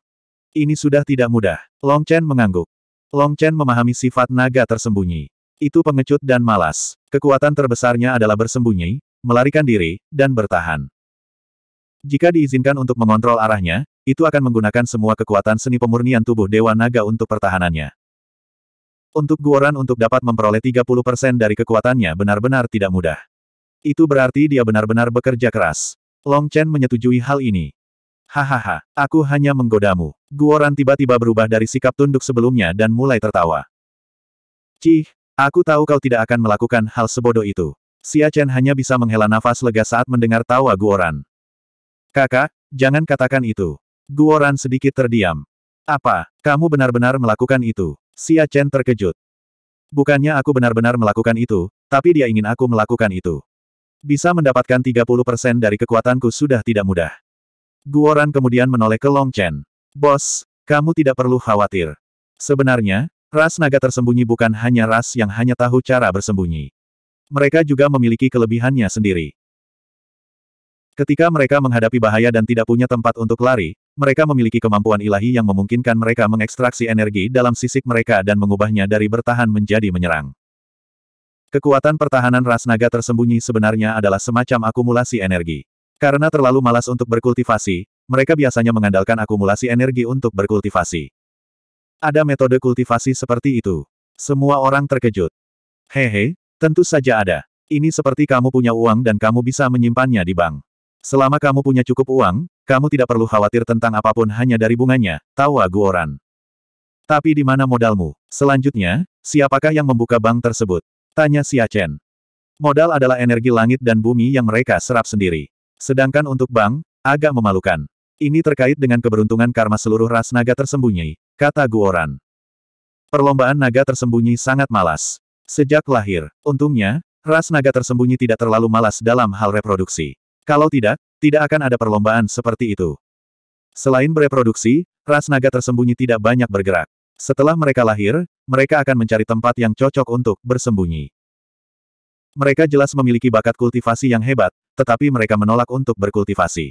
Ini sudah tidak mudah. Long Chen mengangguk. Long Chen memahami sifat naga tersembunyi. Itu pengecut dan malas. Kekuatan terbesarnya adalah bersembunyi, melarikan diri, dan bertahan. Jika diizinkan untuk mengontrol arahnya, itu akan menggunakan semua kekuatan seni pemurnian tubuh Dewa Naga untuk pertahanannya. Untuk Guoran untuk dapat memperoleh 30% dari kekuatannya benar-benar tidak mudah. Itu berarti dia benar-benar bekerja keras. Long Chen menyetujui hal ini. Hahaha, aku hanya menggodamu. Guoran tiba-tiba berubah dari sikap tunduk sebelumnya dan mulai tertawa. Cih, aku tahu kau tidak akan melakukan hal sebodoh itu. Xia Chen hanya bisa menghela nafas lega saat mendengar tawa Guoran. Kakak, jangan katakan itu. Guoran sedikit terdiam. Apa, kamu benar-benar melakukan itu? Xia Chen terkejut. Bukannya aku benar-benar melakukan itu, tapi dia ingin aku melakukan itu. Bisa mendapatkan 30% dari kekuatanku sudah tidak mudah. Guoran kemudian menoleh ke Long Chen. Bos, kamu tidak perlu khawatir. Sebenarnya, ras naga tersembunyi bukan hanya ras yang hanya tahu cara bersembunyi. Mereka juga memiliki kelebihannya sendiri. Ketika mereka menghadapi bahaya dan tidak punya tempat untuk lari, mereka memiliki kemampuan ilahi yang memungkinkan mereka mengekstraksi energi dalam sisik mereka dan mengubahnya dari bertahan menjadi menyerang. Kekuatan pertahanan ras naga tersembunyi sebenarnya adalah semacam akumulasi energi. Karena terlalu malas untuk berkultivasi, mereka biasanya mengandalkan akumulasi energi untuk berkultivasi. Ada metode kultivasi seperti itu. Semua orang terkejut. Hehe, tentu saja ada. Ini seperti kamu punya uang dan kamu bisa menyimpannya di bank. Selama kamu punya cukup uang, kamu tidak perlu khawatir tentang apapun hanya dari bunganya, tawa Guoran. Tapi di mana modalmu? Selanjutnya, siapakah yang membuka bank tersebut? Tanya Xia Chen. Modal adalah energi langit dan bumi yang mereka serap sendiri. Sedangkan untuk bank, agak memalukan. Ini terkait dengan keberuntungan karma seluruh ras naga tersembunyi, kata Guoran. Perlombaan naga tersembunyi sangat malas. Sejak lahir, untungnya, ras naga tersembunyi tidak terlalu malas dalam hal reproduksi. Kalau tidak, tidak akan ada perlombaan seperti itu. Selain bereproduksi, ras naga tersembunyi tidak banyak bergerak. Setelah mereka lahir, mereka akan mencari tempat yang cocok untuk bersembunyi. Mereka jelas memiliki bakat kultivasi yang hebat, tetapi mereka menolak untuk berkultivasi.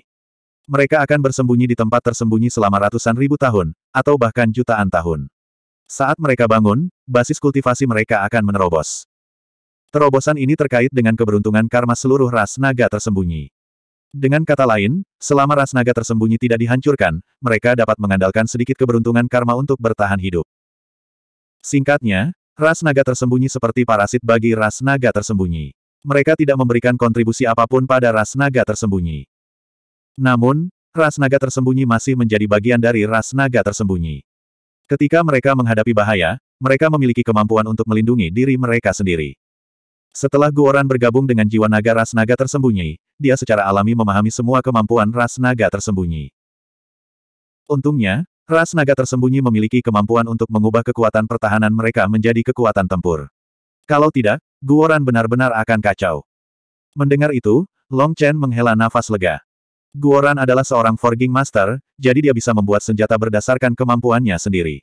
Mereka akan bersembunyi di tempat tersembunyi selama ratusan ribu tahun, atau bahkan jutaan tahun. Saat mereka bangun, basis kultivasi mereka akan menerobos. Terobosan ini terkait dengan keberuntungan karma seluruh ras naga tersembunyi. Dengan kata lain, selama ras naga tersembunyi tidak dihancurkan, mereka dapat mengandalkan sedikit keberuntungan karma untuk bertahan hidup. Singkatnya, ras naga tersembunyi seperti parasit bagi ras naga tersembunyi. Mereka tidak memberikan kontribusi apapun pada ras naga tersembunyi. Namun, ras naga tersembunyi masih menjadi bagian dari ras naga tersembunyi. Ketika mereka menghadapi bahaya, mereka memiliki kemampuan untuk melindungi diri mereka sendiri. Setelah Guoran bergabung dengan jiwa naga ras naga tersembunyi, dia secara alami memahami semua kemampuan ras naga tersembunyi. Untungnya, ras naga tersembunyi memiliki kemampuan untuk mengubah kekuatan pertahanan mereka menjadi kekuatan tempur. Kalau tidak, Guoran benar-benar akan kacau. Mendengar itu, Long Chen menghela nafas lega. Guoran adalah seorang forging master, jadi dia bisa membuat senjata berdasarkan kemampuannya sendiri.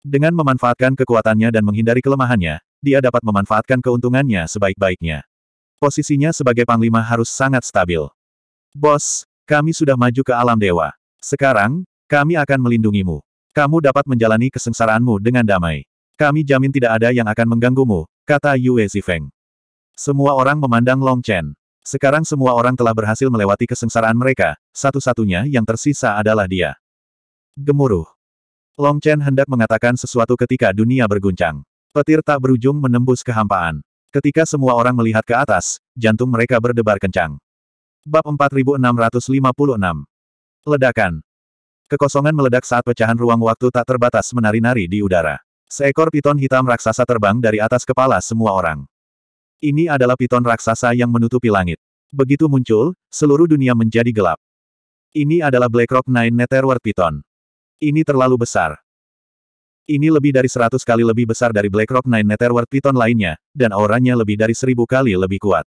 Dengan memanfaatkan kekuatannya dan menghindari kelemahannya, dia dapat memanfaatkan keuntungannya sebaik-baiknya. Posisinya sebagai panglima harus sangat stabil. Bos, kami sudah maju ke alam dewa. Sekarang, kami akan melindungimu. Kamu dapat menjalani kesengsaraanmu dengan damai. Kami jamin tidak ada yang akan mengganggumu, kata Yue Zifeng. Semua orang memandang Long Chen. Sekarang semua orang telah berhasil melewati kesengsaraan mereka, satu-satunya yang tersisa adalah dia. Gemuruh. Long Chen hendak mengatakan sesuatu ketika dunia berguncang. Petir tak berujung menembus kehampaan. Ketika semua orang melihat ke atas, jantung mereka berdebar kencang. Bab 4656 Ledakan Kekosongan meledak saat pecahan ruang waktu tak terbatas menari-nari di udara. Seekor piton hitam raksasa terbang dari atas kepala semua orang. Ini adalah piton raksasa yang menutupi langit. Begitu muncul, seluruh dunia menjadi gelap. Ini adalah Blackrock Nine Netherworld Piton. Ini terlalu besar. Ini lebih dari seratus kali lebih besar dari Blackrock Nine Netherworld Python lainnya, dan auranya lebih dari seribu kali lebih kuat.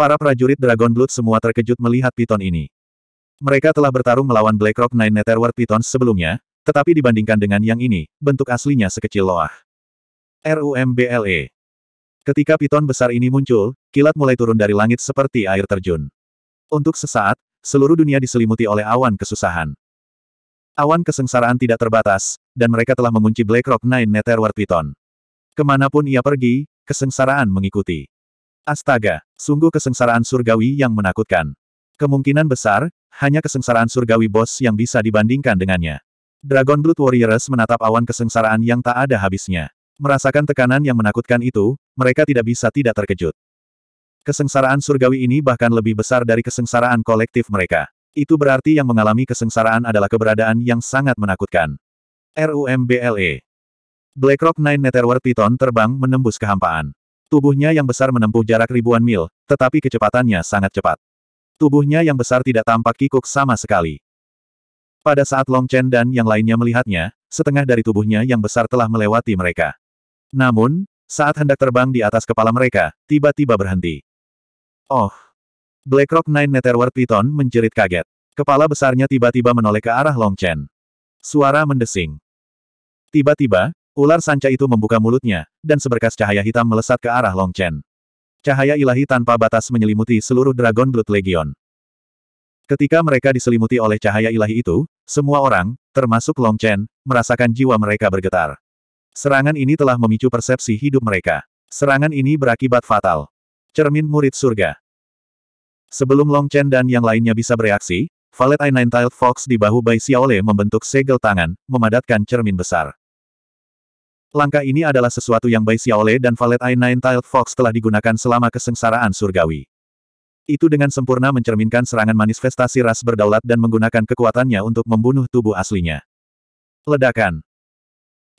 Para prajurit Dragon Blood semua terkejut melihat Python ini. Mereka telah bertarung melawan Blackrock Nine Netherworld Python sebelumnya, tetapi dibandingkan dengan yang ini, bentuk aslinya sekecil loah. RUMBLE Ketika piton besar ini muncul, kilat mulai turun dari langit seperti air terjun. Untuk sesaat, seluruh dunia diselimuti oleh awan kesusahan. Awan kesengsaraan tidak terbatas, dan mereka telah mengunci Black Rock Nine Netherward Python. Kemanapun ia pergi, kesengsaraan mengikuti. Astaga, sungguh kesengsaraan surgawi yang menakutkan. Kemungkinan besar, hanya kesengsaraan surgawi bos yang bisa dibandingkan dengannya. Dragon Blood Warriors menatap awan kesengsaraan yang tak ada habisnya. Merasakan tekanan yang menakutkan itu, mereka tidak bisa tidak terkejut. Kesengsaraan surgawi ini bahkan lebih besar dari kesengsaraan kolektif mereka. Itu berarti yang mengalami kesengsaraan adalah keberadaan yang sangat menakutkan. RUMBLE. Blackrock Nine Netherworld Python terbang menembus kehampaan. Tubuhnya yang besar menempuh jarak ribuan mil, tetapi kecepatannya sangat cepat. Tubuhnya yang besar tidak tampak kikuk sama sekali. Pada saat Long Chen dan yang lainnya melihatnya, setengah dari tubuhnya yang besar telah melewati mereka. Namun, saat hendak terbang di atas kepala mereka, tiba-tiba berhenti. Oh! Blackrock Nine Netherworld Python menjerit kaget. Kepala besarnya tiba-tiba menoleh ke arah Long Chen. Suara mendesing. Tiba-tiba, ular sanca itu membuka mulutnya, dan seberkas cahaya hitam melesat ke arah Long Chen. Cahaya ilahi tanpa batas menyelimuti seluruh Dragon Blood Legion. Ketika mereka diselimuti oleh cahaya ilahi itu, semua orang, termasuk Long Chen, merasakan jiwa mereka bergetar. Serangan ini telah memicu persepsi hidup mereka. Serangan ini berakibat fatal. Cermin murid surga. Sebelum Long Chen dan yang lainnya bisa bereaksi, Valet Nine-Tailed Fox di bahu Bai Xiaole membentuk segel tangan, memadatkan cermin besar. Langkah ini adalah sesuatu yang Bai Xiaole dan Valet i nine Fox telah digunakan selama kesengsaraan surgawi. Itu dengan sempurna mencerminkan serangan manifestasi ras berdaulat dan menggunakan kekuatannya untuk membunuh tubuh aslinya. Ledakan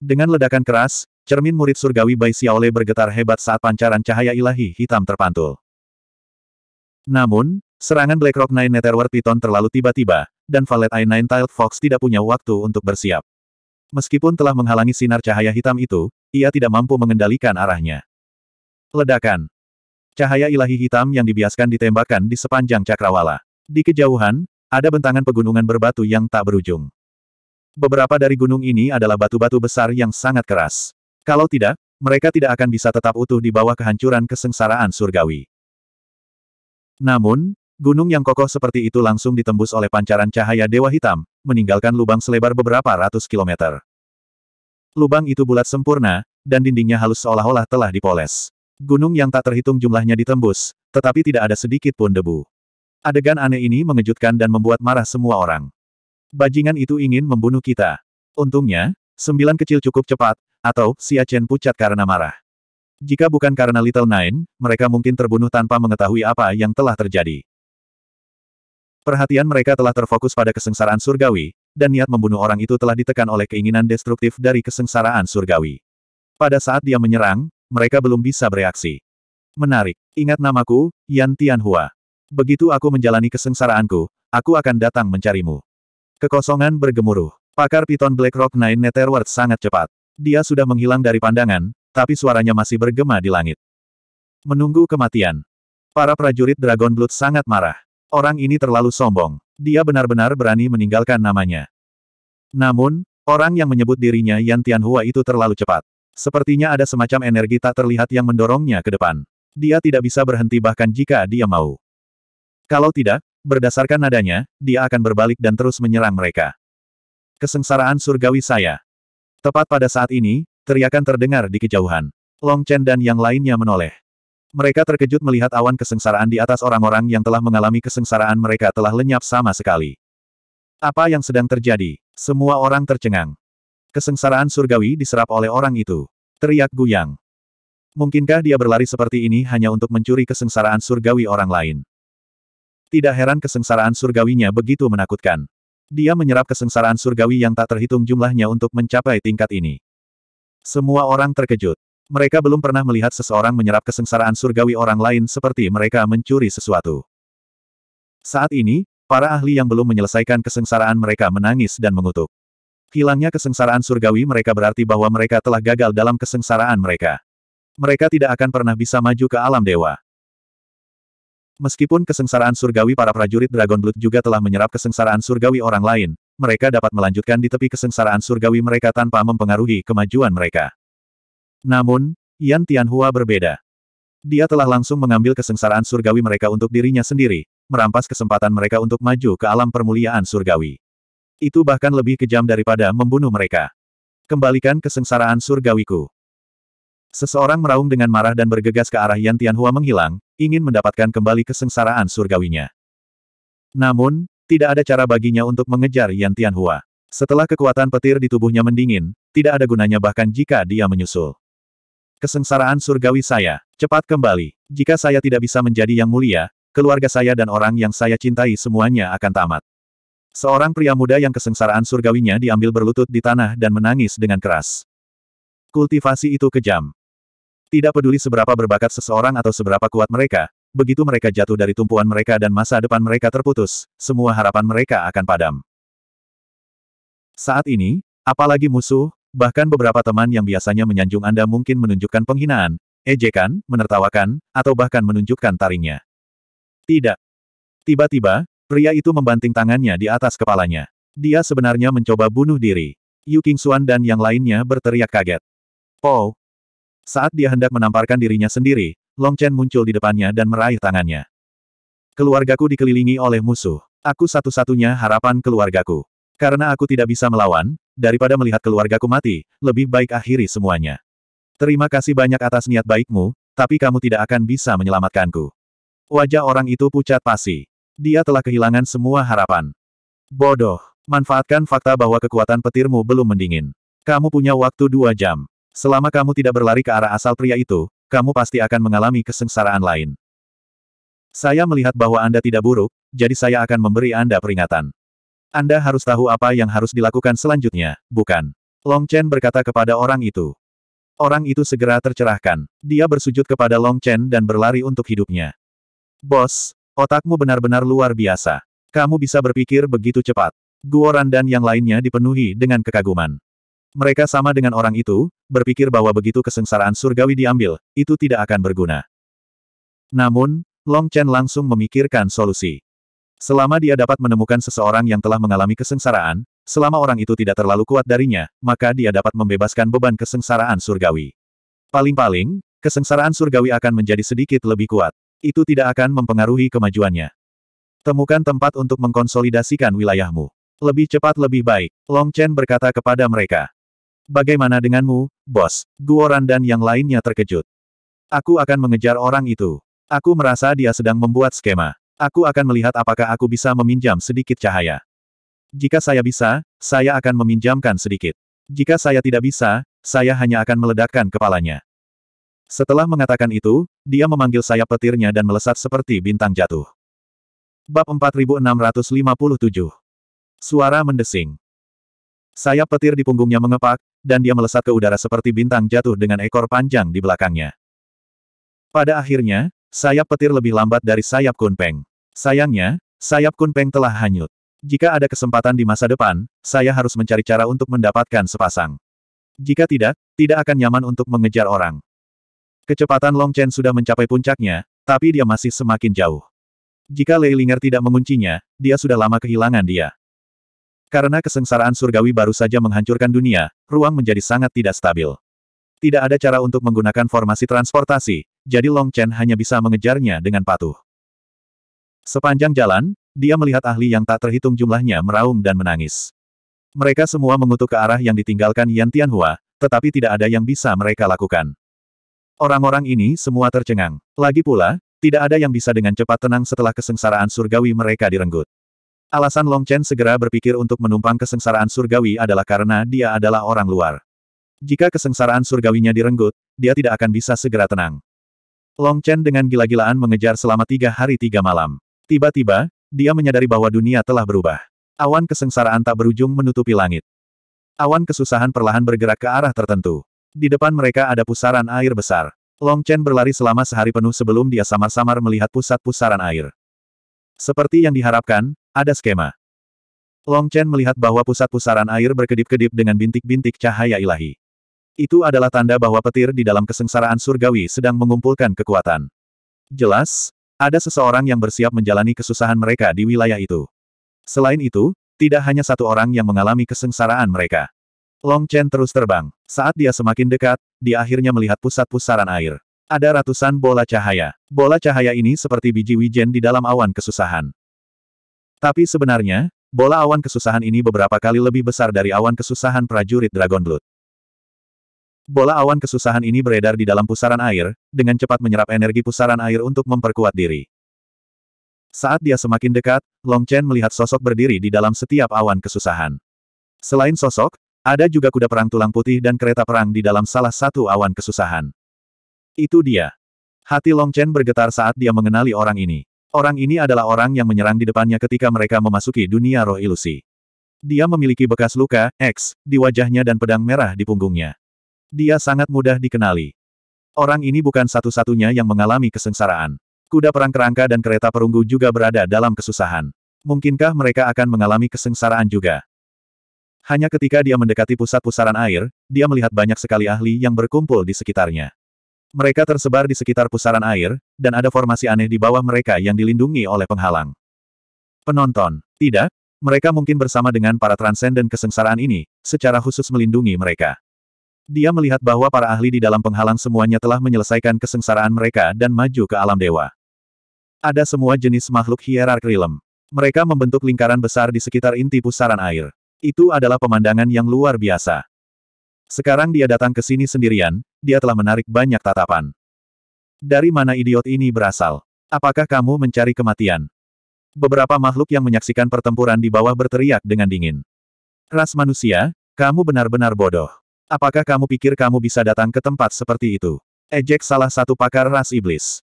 Dengan ledakan keras, cermin murid surgawi Bai Xiaole bergetar hebat saat pancaran cahaya ilahi hitam terpantul. Namun, serangan Blackrock Nine Netherworld Python terlalu tiba-tiba, dan Valet i nine Fox tidak punya waktu untuk bersiap. Meskipun telah menghalangi sinar cahaya hitam itu, ia tidak mampu mengendalikan arahnya. Ledakan. Cahaya ilahi hitam yang dibiaskan ditembakkan di sepanjang cakrawala. Di kejauhan, ada bentangan pegunungan berbatu yang tak berujung. Beberapa dari gunung ini adalah batu-batu besar yang sangat keras. Kalau tidak, mereka tidak akan bisa tetap utuh di bawah kehancuran kesengsaraan surgawi. Namun, Gunung yang kokoh seperti itu langsung ditembus oleh pancaran cahaya Dewa Hitam, meninggalkan lubang selebar beberapa ratus kilometer. Lubang itu bulat sempurna, dan dindingnya halus seolah-olah telah dipoles. Gunung yang tak terhitung jumlahnya ditembus, tetapi tidak ada sedikit pun debu. Adegan aneh ini mengejutkan dan membuat marah semua orang. Bajingan itu ingin membunuh kita. Untungnya, sembilan kecil cukup cepat, atau si Achen pucat karena marah. Jika bukan karena Little Nine, mereka mungkin terbunuh tanpa mengetahui apa yang telah terjadi. Perhatian mereka telah terfokus pada kesengsaraan surgawi, dan niat membunuh orang itu telah ditekan oleh keinginan destruktif dari kesengsaraan surgawi. Pada saat dia menyerang, mereka belum bisa bereaksi. Menarik. Ingat namaku, Yan Tianhua. Begitu aku menjalani kesengsaraanku, aku akan datang mencarimu. Kekosongan bergemuruh. Pakar Piton Black Rock Nine Netherworld sangat cepat. Dia sudah menghilang dari pandangan, tapi suaranya masih bergema di langit. Menunggu kematian. Para prajurit Dragon Blood sangat marah. Orang ini terlalu sombong. Dia benar-benar berani meninggalkan namanya. Namun, orang yang menyebut dirinya Yan Tianhua itu terlalu cepat. Sepertinya ada semacam energi tak terlihat yang mendorongnya ke depan. Dia tidak bisa berhenti bahkan jika dia mau. Kalau tidak, berdasarkan nadanya, dia akan berbalik dan terus menyerang mereka. Kesengsaraan surgawi saya. Tepat pada saat ini, teriakan terdengar di kejauhan. Long Chen dan yang lainnya menoleh. Mereka terkejut melihat awan kesengsaraan di atas orang-orang yang telah mengalami kesengsaraan mereka telah lenyap sama sekali. Apa yang sedang terjadi? Semua orang tercengang. Kesengsaraan surgawi diserap oleh orang itu. Teriak Guyang. Mungkinkah dia berlari seperti ini hanya untuk mencuri kesengsaraan surgawi orang lain? Tidak heran kesengsaraan surgawinya begitu menakutkan. Dia menyerap kesengsaraan surgawi yang tak terhitung jumlahnya untuk mencapai tingkat ini. Semua orang terkejut. Mereka belum pernah melihat seseorang menyerap kesengsaraan surgawi orang lain seperti mereka mencuri sesuatu. Saat ini, para ahli yang belum menyelesaikan kesengsaraan mereka menangis dan mengutuk. Hilangnya kesengsaraan surgawi mereka berarti bahwa mereka telah gagal dalam kesengsaraan mereka. Mereka tidak akan pernah bisa maju ke alam dewa. Meskipun kesengsaraan surgawi para prajurit Dragon Blood juga telah menyerap kesengsaraan surgawi orang lain, mereka dapat melanjutkan di tepi kesengsaraan surgawi mereka tanpa mempengaruhi kemajuan mereka. Namun, Yan Tianhua berbeda. Dia telah langsung mengambil kesengsaraan surgawi mereka untuk dirinya sendiri, merampas kesempatan mereka untuk maju ke alam permuliaan surgawi. Itu bahkan lebih kejam daripada membunuh mereka. Kembalikan kesengsaraan surgawiku. Seseorang meraung dengan marah dan bergegas ke arah Yan Tianhua menghilang, ingin mendapatkan kembali kesengsaraan surgawinya. Namun, tidak ada cara baginya untuk mengejar Yan Tianhua. Setelah kekuatan petir di tubuhnya mendingin, tidak ada gunanya bahkan jika dia menyusul. Kesengsaraan surgawi saya, cepat kembali. Jika saya tidak bisa menjadi yang mulia, keluarga saya dan orang yang saya cintai semuanya akan tamat. Seorang pria muda yang kesengsaraan surgawinya diambil berlutut di tanah dan menangis dengan keras. Kultivasi itu kejam. Tidak peduli seberapa berbakat seseorang atau seberapa kuat mereka, begitu mereka jatuh dari tumpuan mereka dan masa depan mereka terputus, semua harapan mereka akan padam. Saat ini, apalagi musuh, Bahkan beberapa teman yang biasanya menyanjung Anda mungkin menunjukkan penghinaan, ejekan, menertawakan, atau bahkan menunjukkan taringnya. Tidak. Tiba-tiba, pria itu membanting tangannya di atas kepalanya. Dia sebenarnya mencoba bunuh diri. Yu King Xuan dan yang lainnya berteriak kaget. Oh! Saat dia hendak menamparkan dirinya sendiri, Long Chen muncul di depannya dan meraih tangannya. Keluargaku dikelilingi oleh musuh. Aku satu-satunya harapan keluargaku. Karena aku tidak bisa melawan, Daripada melihat keluargaku mati, lebih baik akhiri semuanya. Terima kasih banyak atas niat baikmu, tapi kamu tidak akan bisa menyelamatkanku. Wajah orang itu pucat pasi. Dia telah kehilangan semua harapan. Bodoh. Manfaatkan fakta bahwa kekuatan petirmu belum mendingin. Kamu punya waktu dua jam. Selama kamu tidak berlari ke arah asal pria itu, kamu pasti akan mengalami kesengsaraan lain. Saya melihat bahwa Anda tidak buruk, jadi saya akan memberi Anda peringatan. Anda harus tahu apa yang harus dilakukan selanjutnya, bukan? Long Chen berkata kepada orang itu. Orang itu segera tercerahkan. Dia bersujud kepada Long Chen dan berlari untuk hidupnya. Bos, otakmu benar-benar luar biasa. Kamu bisa berpikir begitu cepat. Guoran dan yang lainnya dipenuhi dengan kekaguman. Mereka sama dengan orang itu, berpikir bahwa begitu kesengsaraan surgawi diambil, itu tidak akan berguna. Namun, Long Chen langsung memikirkan solusi. Selama dia dapat menemukan seseorang yang telah mengalami kesengsaraan, selama orang itu tidak terlalu kuat darinya, maka dia dapat membebaskan beban kesengsaraan surgawi. Paling-paling, kesengsaraan surgawi akan menjadi sedikit lebih kuat. Itu tidak akan mempengaruhi kemajuannya. Temukan tempat untuk mengkonsolidasikan wilayahmu. Lebih cepat lebih baik, Long Chen berkata kepada mereka. Bagaimana denganmu, bos? Guoran dan yang lainnya terkejut. Aku akan mengejar orang itu. Aku merasa dia sedang membuat skema. Aku akan melihat apakah aku bisa meminjam sedikit cahaya. Jika saya bisa, saya akan meminjamkan sedikit. Jika saya tidak bisa, saya hanya akan meledakkan kepalanya. Setelah mengatakan itu, dia memanggil sayap petirnya dan melesat seperti bintang jatuh. Bab 4657 Suara mendesing. Sayap petir di punggungnya mengepak, dan dia melesat ke udara seperti bintang jatuh dengan ekor panjang di belakangnya. Pada akhirnya, Sayap petir lebih lambat dari sayap kunpeng. Sayangnya, sayap kunpeng telah hanyut. Jika ada kesempatan di masa depan, saya harus mencari cara untuk mendapatkan sepasang. Jika tidak, tidak akan nyaman untuk mengejar orang. Kecepatan Long Chen sudah mencapai puncaknya, tapi dia masih semakin jauh. Jika Lei Ling'er tidak menguncinya, dia sudah lama kehilangan dia. Karena kesengsaraan surgawi baru saja menghancurkan dunia, ruang menjadi sangat tidak stabil. Tidak ada cara untuk menggunakan formasi transportasi, jadi Long Chen hanya bisa mengejarnya dengan patuh. Sepanjang jalan, dia melihat ahli yang tak terhitung jumlahnya meraung dan menangis. Mereka semua mengutuk ke arah yang ditinggalkan Yan Tianhua, tetapi tidak ada yang bisa mereka lakukan. Orang-orang ini semua tercengang. Lagi pula, tidak ada yang bisa dengan cepat tenang setelah kesengsaraan surgawi mereka direnggut. Alasan Long Chen segera berpikir untuk menumpang kesengsaraan surgawi adalah karena dia adalah orang luar. Jika kesengsaraan surgawinya direnggut, dia tidak akan bisa segera tenang. Long Chen dengan gila-gilaan mengejar selama tiga hari tiga malam. Tiba-tiba, dia menyadari bahwa dunia telah berubah. Awan kesengsaraan tak berujung menutupi langit. Awan kesusahan perlahan bergerak ke arah tertentu. Di depan mereka ada pusaran air besar. Long Chen berlari selama sehari penuh sebelum dia samar-samar melihat pusat pusaran air. Seperti yang diharapkan, ada skema. Long Chen melihat bahwa pusat pusaran air berkedip-kedip dengan bintik-bintik cahaya ilahi. Itu adalah tanda bahwa petir di dalam kesengsaraan surgawi sedang mengumpulkan kekuatan. Jelas, ada seseorang yang bersiap menjalani kesusahan mereka di wilayah itu. Selain itu, tidak hanya satu orang yang mengalami kesengsaraan mereka. Long Chen terus terbang. Saat dia semakin dekat, dia akhirnya melihat pusat pusaran air. Ada ratusan bola cahaya. Bola cahaya ini seperti biji wijen di dalam awan kesusahan. Tapi sebenarnya, bola awan kesusahan ini beberapa kali lebih besar dari awan kesusahan prajurit Dragon Blood. Bola awan kesusahan ini beredar di dalam pusaran air, dengan cepat menyerap energi pusaran air untuk memperkuat diri. Saat dia semakin dekat, Long Chen melihat sosok berdiri di dalam setiap awan kesusahan. Selain sosok, ada juga kuda perang tulang putih dan kereta perang di dalam salah satu awan kesusahan. Itu dia. Hati Long Chen bergetar saat dia mengenali orang ini. Orang ini adalah orang yang menyerang di depannya ketika mereka memasuki dunia roh ilusi. Dia memiliki bekas luka, X, di wajahnya dan pedang merah di punggungnya. Dia sangat mudah dikenali. Orang ini bukan satu-satunya yang mengalami kesengsaraan. Kuda perang kerangka dan kereta perunggu juga berada dalam kesusahan. Mungkinkah mereka akan mengalami kesengsaraan juga? Hanya ketika dia mendekati pusat pusaran air, dia melihat banyak sekali ahli yang berkumpul di sekitarnya. Mereka tersebar di sekitar pusaran air, dan ada formasi aneh di bawah mereka yang dilindungi oleh penghalang. Penonton, tidak, mereka mungkin bersama dengan para transenden kesengsaraan ini, secara khusus melindungi mereka. Dia melihat bahwa para ahli di dalam penghalang semuanya telah menyelesaikan kesengsaraan mereka dan maju ke alam dewa. Ada semua jenis makhluk hierark realm. Mereka membentuk lingkaran besar di sekitar inti pusaran air. Itu adalah pemandangan yang luar biasa. Sekarang dia datang ke sini sendirian, dia telah menarik banyak tatapan. Dari mana idiot ini berasal? Apakah kamu mencari kematian? Beberapa makhluk yang menyaksikan pertempuran di bawah berteriak dengan dingin. Ras manusia, kamu benar-benar bodoh. Apakah kamu pikir kamu bisa datang ke tempat seperti itu? Ejek salah satu pakar ras iblis.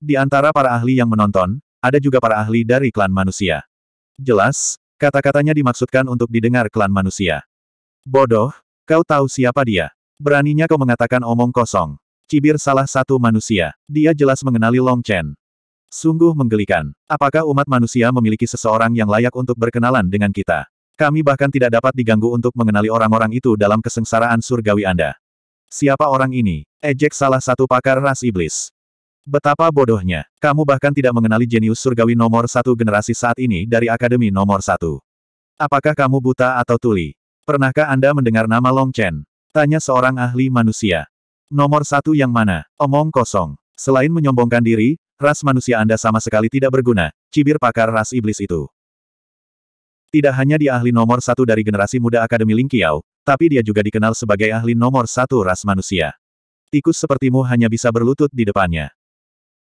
Di antara para ahli yang menonton, ada juga para ahli dari klan manusia. Jelas, kata-katanya dimaksudkan untuk didengar klan manusia. Bodoh, kau tahu siapa dia. Beraninya kau mengatakan omong kosong. Cibir salah satu manusia. Dia jelas mengenali Long Chen. Sungguh menggelikan. Apakah umat manusia memiliki seseorang yang layak untuk berkenalan dengan kita? Kami bahkan tidak dapat diganggu untuk mengenali orang-orang itu dalam kesengsaraan surgawi Anda. Siapa orang ini? Ejek salah satu pakar ras iblis. Betapa bodohnya. Kamu bahkan tidak mengenali jenius surgawi nomor satu generasi saat ini dari Akademi nomor satu. Apakah kamu buta atau tuli? Pernahkah Anda mendengar nama Long Chen? Tanya seorang ahli manusia. Nomor satu yang mana? Omong kosong. Selain menyombongkan diri, ras manusia Anda sama sekali tidak berguna, cibir pakar ras iblis itu. Tidak hanya dia ahli nomor satu dari generasi muda Akademi Lingqiao, tapi dia juga dikenal sebagai ahli nomor satu ras manusia. Tikus sepertimu hanya bisa berlutut di depannya.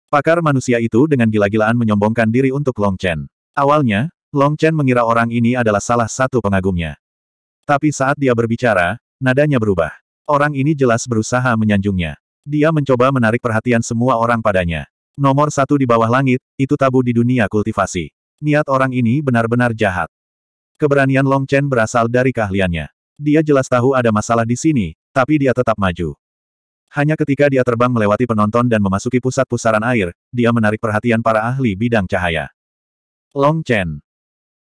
Pakar manusia itu dengan gila-gilaan menyombongkan diri untuk Long Chen. Awalnya, Long Chen mengira orang ini adalah salah satu pengagumnya. Tapi saat dia berbicara, nadanya berubah. Orang ini jelas berusaha menyanjungnya. Dia mencoba menarik perhatian semua orang padanya. Nomor satu di bawah langit, itu tabu di dunia kultivasi. Niat orang ini benar-benar jahat. Keberanian Long Chen berasal dari keahliannya. Dia jelas tahu ada masalah di sini, tapi dia tetap maju. Hanya ketika dia terbang melewati penonton dan memasuki pusat pusaran air, dia menarik perhatian para ahli bidang cahaya. Long Chen.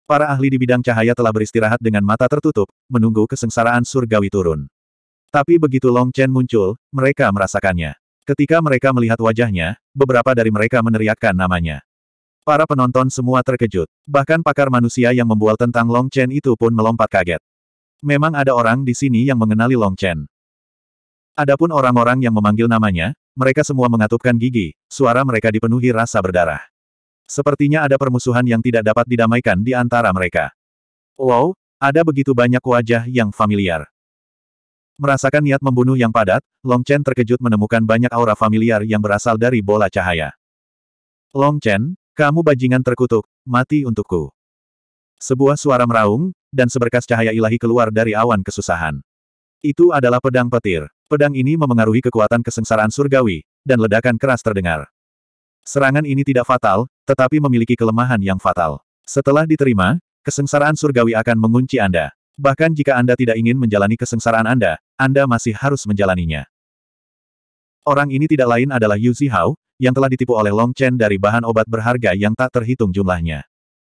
Para ahli di bidang cahaya telah beristirahat dengan mata tertutup, menunggu kesengsaraan surgawi turun. Tapi begitu Long Chen muncul, mereka merasakannya. Ketika mereka melihat wajahnya, beberapa dari mereka meneriakkan namanya. Para penonton semua terkejut. Bahkan pakar manusia yang membual tentang Long Chen itu pun melompat kaget. Memang ada orang di sini yang mengenali Long Chen. Adapun orang-orang yang memanggil namanya, mereka semua mengatupkan gigi, suara mereka dipenuhi rasa berdarah. Sepertinya ada permusuhan yang tidak dapat didamaikan di antara mereka. Wow, ada begitu banyak wajah yang familiar. Merasakan niat membunuh yang padat, Long Chen terkejut menemukan banyak aura familiar yang berasal dari bola cahaya. Long Chen, kamu bajingan terkutuk, mati untukku. Sebuah suara meraung, dan seberkas cahaya ilahi keluar dari awan kesusahan. Itu adalah pedang petir. Pedang ini memengaruhi kekuatan kesengsaraan surgawi, dan ledakan keras terdengar. Serangan ini tidak fatal, tetapi memiliki kelemahan yang fatal. Setelah diterima, kesengsaraan surgawi akan mengunci Anda. Bahkan jika Anda tidak ingin menjalani kesengsaraan Anda, Anda masih harus menjalaninya. Orang ini tidak lain adalah Yu Zihao, yang telah ditipu oleh Long Chen dari bahan obat berharga yang tak terhitung jumlahnya.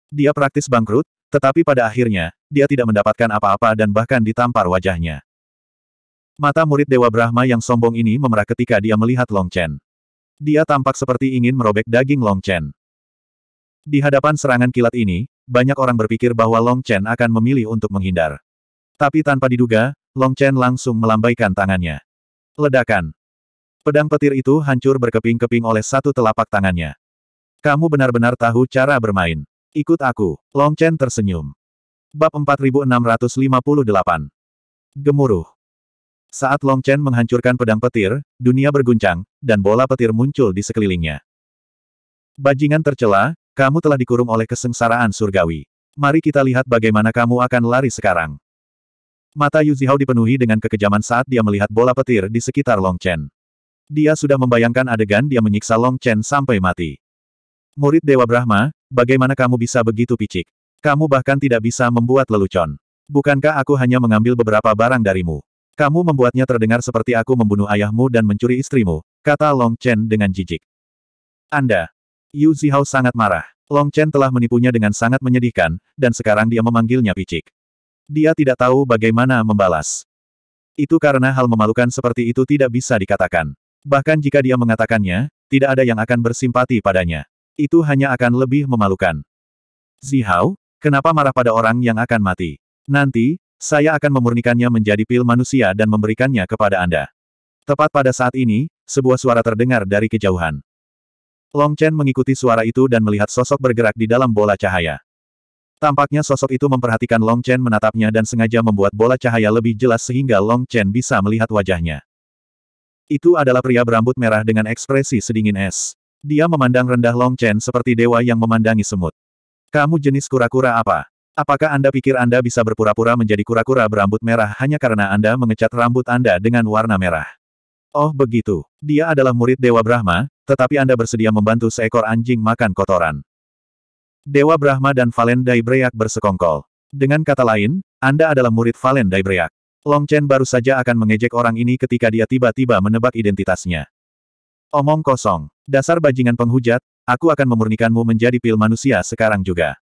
Dia praktis bangkrut, tetapi pada akhirnya, dia tidak mendapatkan apa-apa dan bahkan ditampar wajahnya. Mata murid Dewa Brahma yang sombong ini memerah ketika dia melihat Long Chen. Dia tampak seperti ingin merobek daging Long Chen. Di hadapan serangan kilat ini, banyak orang berpikir bahwa Long Chen akan memilih untuk menghindar. Tapi tanpa diduga, Long Chen langsung melambaikan tangannya. Ledakan. Pedang petir itu hancur berkeping-keping oleh satu telapak tangannya. Kamu benar-benar tahu cara bermain. Ikut aku. Long Chen tersenyum. Bab 4658. Gemuruh. Saat Long Chen menghancurkan pedang petir, dunia berguncang, dan bola petir muncul di sekelilingnya. Bajingan tercela, kamu telah dikurung oleh kesengsaraan surgawi. Mari kita lihat bagaimana kamu akan lari sekarang. Mata Yu Zihao dipenuhi dengan kekejaman saat dia melihat bola petir di sekitar Long Chen. Dia sudah membayangkan adegan dia menyiksa Long Chen sampai mati. Murid Dewa Brahma, bagaimana kamu bisa begitu picik? Kamu bahkan tidak bisa membuat lelucon. Bukankah aku hanya mengambil beberapa barang darimu? Kamu membuatnya terdengar seperti aku membunuh ayahmu dan mencuri istrimu, kata Long Chen dengan jijik. Anda. Yu Zihao sangat marah. Long Chen telah menipunya dengan sangat menyedihkan, dan sekarang dia memanggilnya picik. Dia tidak tahu bagaimana membalas. Itu karena hal memalukan seperti itu tidak bisa dikatakan. Bahkan jika dia mengatakannya, tidak ada yang akan bersimpati padanya. Itu hanya akan lebih memalukan. Zihao, kenapa marah pada orang yang akan mati? Nanti, saya akan memurnikannya menjadi pil manusia dan memberikannya kepada Anda. Tepat pada saat ini, sebuah suara terdengar dari kejauhan. Long Chen mengikuti suara itu dan melihat sosok bergerak di dalam bola cahaya. Tampaknya sosok itu memperhatikan Long Chen menatapnya dan sengaja membuat bola cahaya lebih jelas sehingga Long Chen bisa melihat wajahnya. Itu adalah pria berambut merah dengan ekspresi sedingin es. Dia memandang rendah Long Chen seperti dewa yang memandangi semut. Kamu jenis kura-kura apa? Apakah Anda pikir Anda bisa berpura-pura menjadi kura-kura berambut merah hanya karena Anda mengecat rambut Anda dengan warna merah? Oh begitu, dia adalah murid Dewa Brahma, tetapi Anda bersedia membantu seekor anjing makan kotoran. Dewa Brahma dan Valen Daibreak bersekongkol. Dengan kata lain, Anda adalah murid Valen Daibreak. Long Chen baru saja akan mengejek orang ini ketika dia tiba-tiba menebak identitasnya. Omong kosong. Dasar bajingan penghujat, aku akan memurnikanmu menjadi pil manusia sekarang juga.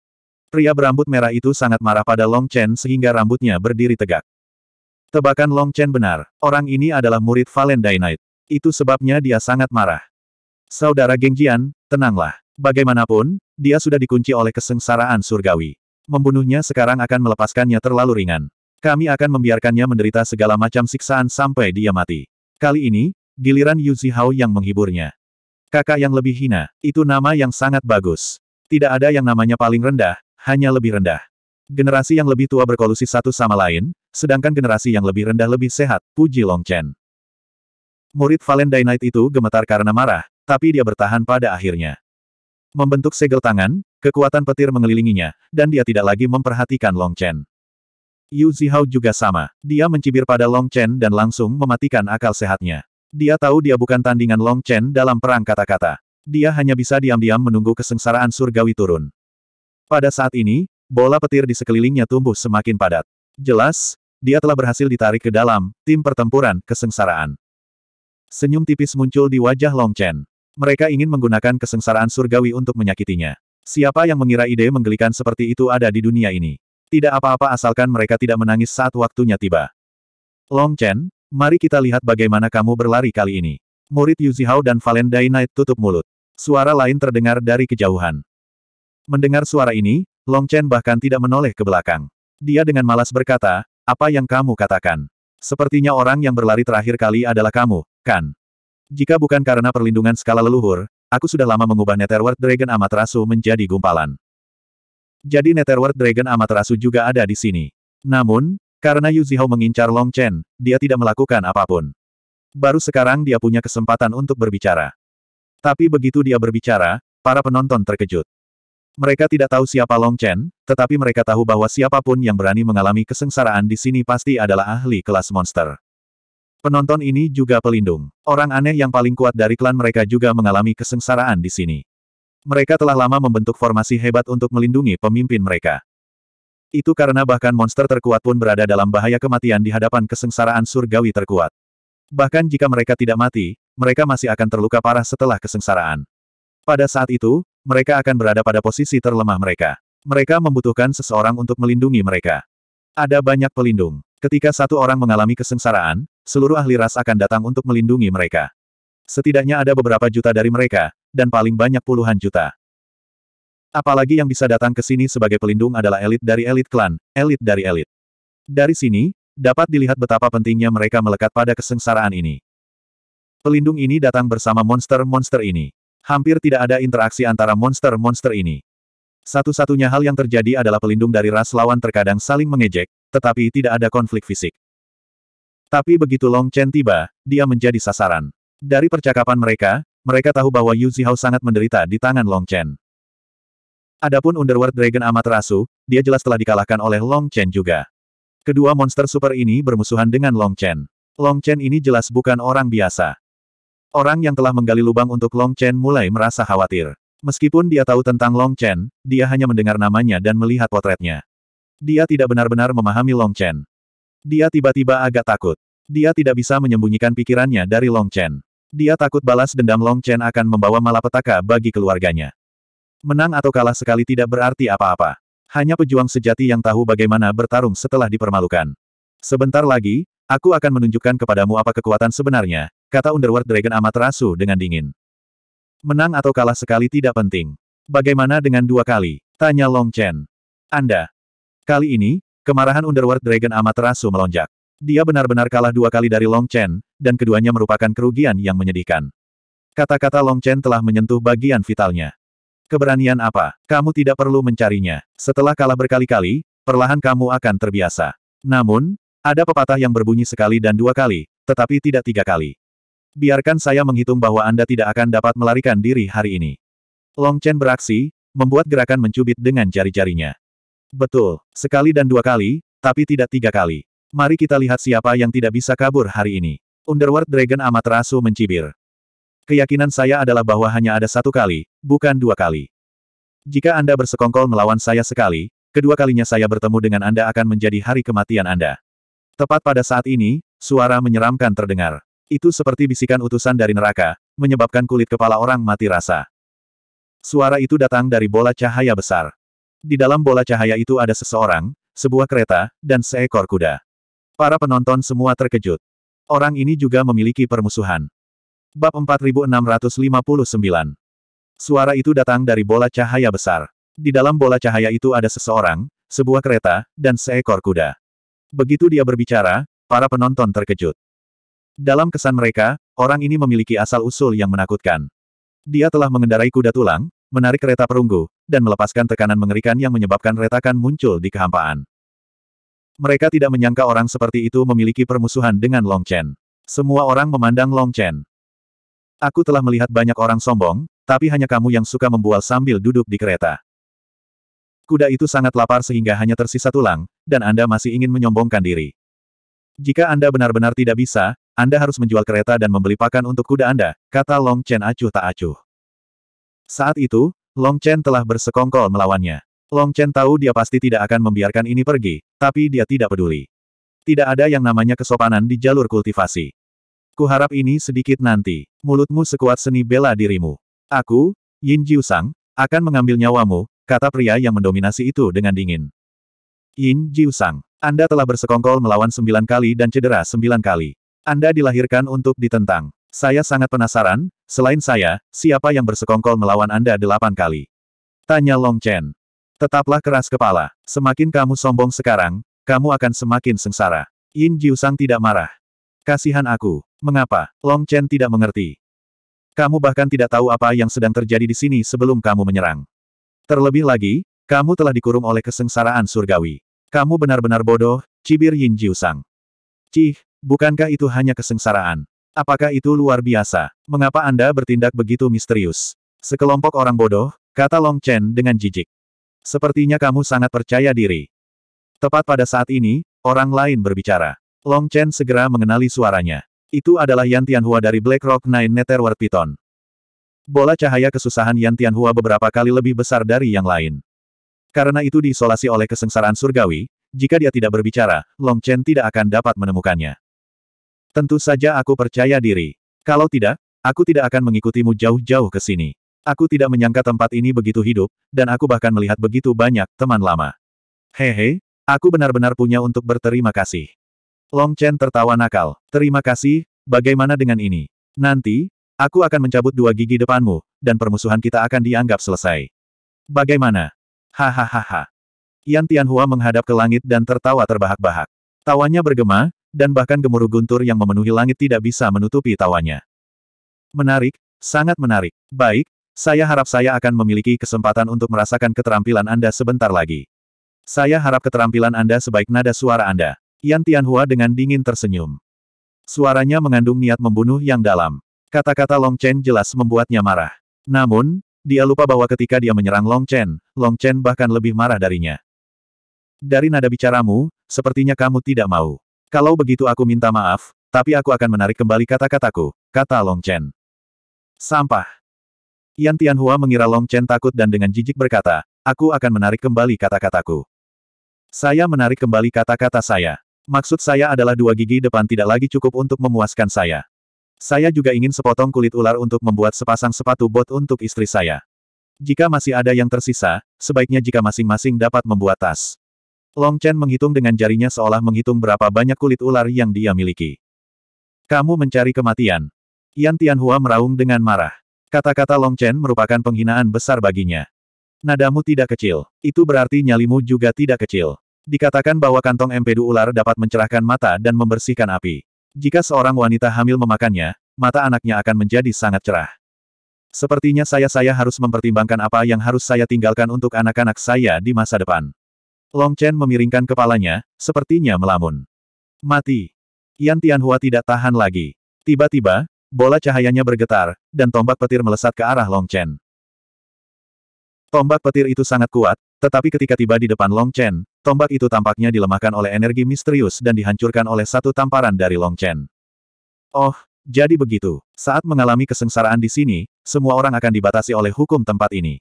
Pria berambut merah itu sangat marah pada Long Chen sehingga rambutnya berdiri tegak. Tebakan Long Chen benar, orang ini adalah murid Valen Valentine. Itu sebabnya dia sangat marah. Saudara Gengjian, tenanglah. Bagaimanapun, dia sudah dikunci oleh kesengsaraan surgawi. Membunuhnya sekarang akan melepaskannya terlalu ringan. Kami akan membiarkannya menderita segala macam siksaan sampai dia mati. Kali ini, giliran Yu Zihao yang menghiburnya. Kakak yang lebih hina, itu nama yang sangat bagus. Tidak ada yang namanya paling rendah, hanya lebih rendah. Generasi yang lebih tua berkolusi satu sama lain, sedangkan generasi yang lebih rendah lebih sehat, puji Long Chen. Murid Valen Valentine itu gemetar karena marah, tapi dia bertahan pada akhirnya. Membentuk segel tangan, kekuatan petir mengelilinginya, dan dia tidak lagi memperhatikan Long Chen. Yu Zihao juga sama. Dia mencibir pada Long Chen dan langsung mematikan akal sehatnya. Dia tahu dia bukan tandingan Long Chen dalam perang kata-kata. Dia hanya bisa diam-diam menunggu kesengsaraan surgawi turun. Pada saat ini, bola petir di sekelilingnya tumbuh semakin padat. Jelas, dia telah berhasil ditarik ke dalam, tim pertempuran, kesengsaraan. Senyum tipis muncul di wajah Long Chen. Mereka ingin menggunakan kesengsaraan surgawi untuk menyakitinya. Siapa yang mengira ide menggelikan seperti itu ada di dunia ini? Tidak apa-apa asalkan mereka tidak menangis saat waktunya tiba. Long Chen, mari kita lihat bagaimana kamu berlari kali ini. Murid Yu Zihao dan Valen Knight tutup mulut. Suara lain terdengar dari kejauhan. Mendengar suara ini, Long Chen bahkan tidak menoleh ke belakang. Dia dengan malas berkata, apa yang kamu katakan? Sepertinya orang yang berlari terakhir kali adalah kamu, kan? Jika bukan karena perlindungan skala leluhur, aku sudah lama mengubah Netherworld Dragon Amaterasu menjadi gumpalan. Jadi Netherworld Dragon Amaterasu juga ada di sini. Namun, karena Yu Zihao mengincar Long Chen, dia tidak melakukan apapun. Baru sekarang dia punya kesempatan untuk berbicara. Tapi begitu dia berbicara, para penonton terkejut. Mereka tidak tahu siapa Long Chen, tetapi mereka tahu bahwa siapapun yang berani mengalami kesengsaraan di sini pasti adalah ahli kelas monster. Penonton ini juga pelindung. Orang aneh yang paling kuat dari klan mereka juga mengalami kesengsaraan di sini. Mereka telah lama membentuk formasi hebat untuk melindungi pemimpin mereka. Itu karena bahkan monster terkuat pun berada dalam bahaya kematian di hadapan kesengsaraan surgawi terkuat. Bahkan jika mereka tidak mati, mereka masih akan terluka parah setelah kesengsaraan. Pada saat itu, mereka akan berada pada posisi terlemah mereka. Mereka membutuhkan seseorang untuk melindungi mereka. Ada banyak pelindung. Ketika satu orang mengalami kesengsaraan, seluruh ahli ras akan datang untuk melindungi mereka. Setidaknya ada beberapa juta dari mereka, dan paling banyak puluhan juta. Apalagi yang bisa datang ke sini sebagai pelindung adalah elit dari elit klan, elit dari elit. Dari sini, dapat dilihat betapa pentingnya mereka melekat pada kesengsaraan ini. Pelindung ini datang bersama monster-monster ini. Hampir tidak ada interaksi antara monster-monster ini. Satu-satunya hal yang terjadi adalah pelindung dari ras lawan terkadang saling mengejek, tetapi tidak ada konflik fisik. Tapi begitu Long Chen tiba, dia menjadi sasaran. Dari percakapan mereka, mereka tahu bahwa Yu Zihao sangat menderita di tangan Long Chen. Adapun Underworld Dragon amat rasu, dia jelas telah dikalahkan oleh Long Chen juga. Kedua monster super ini bermusuhan dengan Long Chen. Long Chen ini jelas bukan orang biasa. Orang yang telah menggali lubang untuk Long Chen mulai merasa khawatir. Meskipun dia tahu tentang Long Chen, dia hanya mendengar namanya dan melihat potretnya. Dia tidak benar-benar memahami Long Chen. Dia tiba-tiba agak takut. Dia tidak bisa menyembunyikan pikirannya dari Long Chen. Dia takut balas dendam Long Chen akan membawa malapetaka bagi keluarganya. Menang atau kalah sekali tidak berarti apa-apa. Hanya pejuang sejati yang tahu bagaimana bertarung setelah dipermalukan. Sebentar lagi, aku akan menunjukkan kepadamu apa kekuatan sebenarnya, kata Underworld Dragon amat rasu dengan dingin. Menang atau kalah sekali tidak penting. Bagaimana dengan dua kali? Tanya Long Chen. Anda. Kali ini, kemarahan Underworld Dragon amat rasu melonjak. Dia benar-benar kalah dua kali dari Long Chen, dan keduanya merupakan kerugian yang menyedihkan. Kata-kata Long Chen telah menyentuh bagian vitalnya. Keberanian apa? Kamu tidak perlu mencarinya. Setelah kalah berkali-kali, perlahan kamu akan terbiasa. Namun, ada pepatah yang berbunyi sekali dan dua kali, tetapi tidak tiga kali. Biarkan saya menghitung bahwa Anda tidak akan dapat melarikan diri hari ini. Long Chen beraksi, membuat gerakan mencubit dengan jari-jarinya. Betul, sekali dan dua kali, tapi tidak tiga kali. Mari kita lihat siapa yang tidak bisa kabur hari ini. Underworld Dragon amat rasu mencibir. Keyakinan saya adalah bahwa hanya ada satu kali, bukan dua kali. Jika Anda bersekongkol melawan saya sekali, kedua kalinya saya bertemu dengan Anda akan menjadi hari kematian Anda. Tepat pada saat ini, suara menyeramkan terdengar. Itu seperti bisikan utusan dari neraka, menyebabkan kulit kepala orang mati rasa. Suara itu datang dari bola cahaya besar. Di dalam bola cahaya itu ada seseorang, sebuah kereta, dan seekor kuda. Para penonton semua terkejut. Orang ini juga memiliki permusuhan. Bab 4659 Suara itu datang dari bola cahaya besar. Di dalam bola cahaya itu ada seseorang, sebuah kereta, dan seekor kuda. Begitu dia berbicara, para penonton terkejut. Dalam kesan mereka, orang ini memiliki asal-usul yang menakutkan. Dia telah mengendarai kuda tulang, menarik kereta perunggu, dan melepaskan tekanan mengerikan yang menyebabkan retakan muncul di kehampaan. Mereka tidak menyangka orang seperti itu memiliki permusuhan dengan Long Chen. Semua orang memandang Long Chen. Aku telah melihat banyak orang sombong, tapi hanya kamu yang suka membual sambil duduk di kereta. Kuda itu sangat lapar sehingga hanya tersisa tulang, dan Anda masih ingin menyombongkan diri. Jika Anda benar-benar tidak bisa, Anda harus menjual kereta dan membeli pakan untuk kuda Anda, kata Long Chen acuh tak acuh. Saat itu, Long Chen telah bersekongkol melawannya. Long Chen tahu dia pasti tidak akan membiarkan ini pergi, tapi dia tidak peduli. Tidak ada yang namanya kesopanan di jalur kultivasi. Kuharap ini sedikit nanti. Mulutmu sekuat seni bela dirimu. Aku, Yin Jiusang, akan mengambil nyawamu, kata pria yang mendominasi itu dengan dingin. Yin Jiusang, Anda telah bersekongkol melawan sembilan kali dan cedera sembilan kali. Anda dilahirkan untuk ditentang. Saya sangat penasaran, selain saya, siapa yang bersekongkol melawan Anda delapan kali? Tanya Long Chen. Tetaplah keras kepala. Semakin kamu sombong sekarang, kamu akan semakin sengsara. Yin Jiusang tidak marah. Kasihan aku. Mengapa? Long Chen tidak mengerti. Kamu bahkan tidak tahu apa yang sedang terjadi di sini sebelum kamu menyerang. Terlebih lagi, kamu telah dikurung oleh kesengsaraan surgawi. Kamu benar-benar bodoh, cibir Yin Jiusang. Cih, bukankah itu hanya kesengsaraan? Apakah itu luar biasa? Mengapa Anda bertindak begitu misterius? Sekelompok orang bodoh, kata Long Chen dengan jijik. Sepertinya kamu sangat percaya diri. Tepat pada saat ini, orang lain berbicara. Long Chen segera mengenali suaranya. Itu adalah Yan Tianhua dari Black Rock Nine Netherworld Python. Bola cahaya kesusahan Yan Tianhua beberapa kali lebih besar dari yang lain. Karena itu diisolasi oleh kesengsaraan surgawi, jika dia tidak berbicara, Long Chen tidak akan dapat menemukannya. Tentu saja aku percaya diri. Kalau tidak, aku tidak akan mengikutimu jauh-jauh ke sini. Aku tidak menyangka tempat ini begitu hidup, dan aku bahkan melihat begitu banyak teman lama. Hehe, aku benar-benar punya untuk berterima kasih. Long Chen tertawa nakal. Terima kasih, bagaimana dengan ini? Nanti, aku akan mencabut dua gigi depanmu, dan permusuhan kita akan dianggap selesai. Bagaimana? Hahaha. Yan Tianhua menghadap ke langit dan tertawa terbahak-bahak. Tawanya bergema, dan bahkan gemuruh guntur yang memenuhi langit tidak bisa menutupi tawanya. Menarik, sangat menarik. Baik, saya harap saya akan memiliki kesempatan untuk merasakan keterampilan Anda sebentar lagi. Saya harap keterampilan Anda sebaik nada suara Anda. Yan Tianhua dengan dingin tersenyum. Suaranya mengandung niat membunuh yang dalam. Kata-kata Long Chen jelas membuatnya marah. Namun, dia lupa bahwa ketika dia menyerang Long Chen, Long Chen bahkan lebih marah darinya. Dari nada bicaramu, sepertinya kamu tidak mau. Kalau begitu aku minta maaf, tapi aku akan menarik kembali kata-kataku, kata Long Chen. Sampah. Yan Tianhua mengira Long Chen takut dan dengan jijik berkata, aku akan menarik kembali kata-kataku. Saya menarik kembali kata-kata saya. Maksud saya adalah dua gigi depan tidak lagi cukup untuk memuaskan saya. Saya juga ingin sepotong kulit ular untuk membuat sepasang sepatu bot untuk istri saya. Jika masih ada yang tersisa, sebaiknya jika masing-masing dapat membuat tas. Long Chen menghitung dengan jarinya seolah menghitung berapa banyak kulit ular yang dia miliki. Kamu mencari kematian. Yan Tianhua meraung dengan marah. Kata-kata Long Chen merupakan penghinaan besar baginya. Nadamu tidak kecil. Itu berarti nyalimu juga tidak kecil. Dikatakan bahwa kantong empedu ular dapat mencerahkan mata dan membersihkan api. Jika seorang wanita hamil memakannya, mata anaknya akan menjadi sangat cerah. Sepertinya saya-saya harus mempertimbangkan apa yang harus saya tinggalkan untuk anak-anak saya di masa depan. Long Chen memiringkan kepalanya, sepertinya melamun. Mati. Yan Tianhua tidak tahan lagi. Tiba-tiba, Bola cahayanya bergetar, dan tombak petir melesat ke arah Long Chen. Tombak petir itu sangat kuat, tetapi ketika tiba di depan Long Chen, tombak itu tampaknya dilemahkan oleh energi misterius dan dihancurkan oleh satu tamparan dari Long Chen. Oh, jadi begitu. Saat mengalami kesengsaraan di sini, semua orang akan dibatasi oleh hukum tempat ini.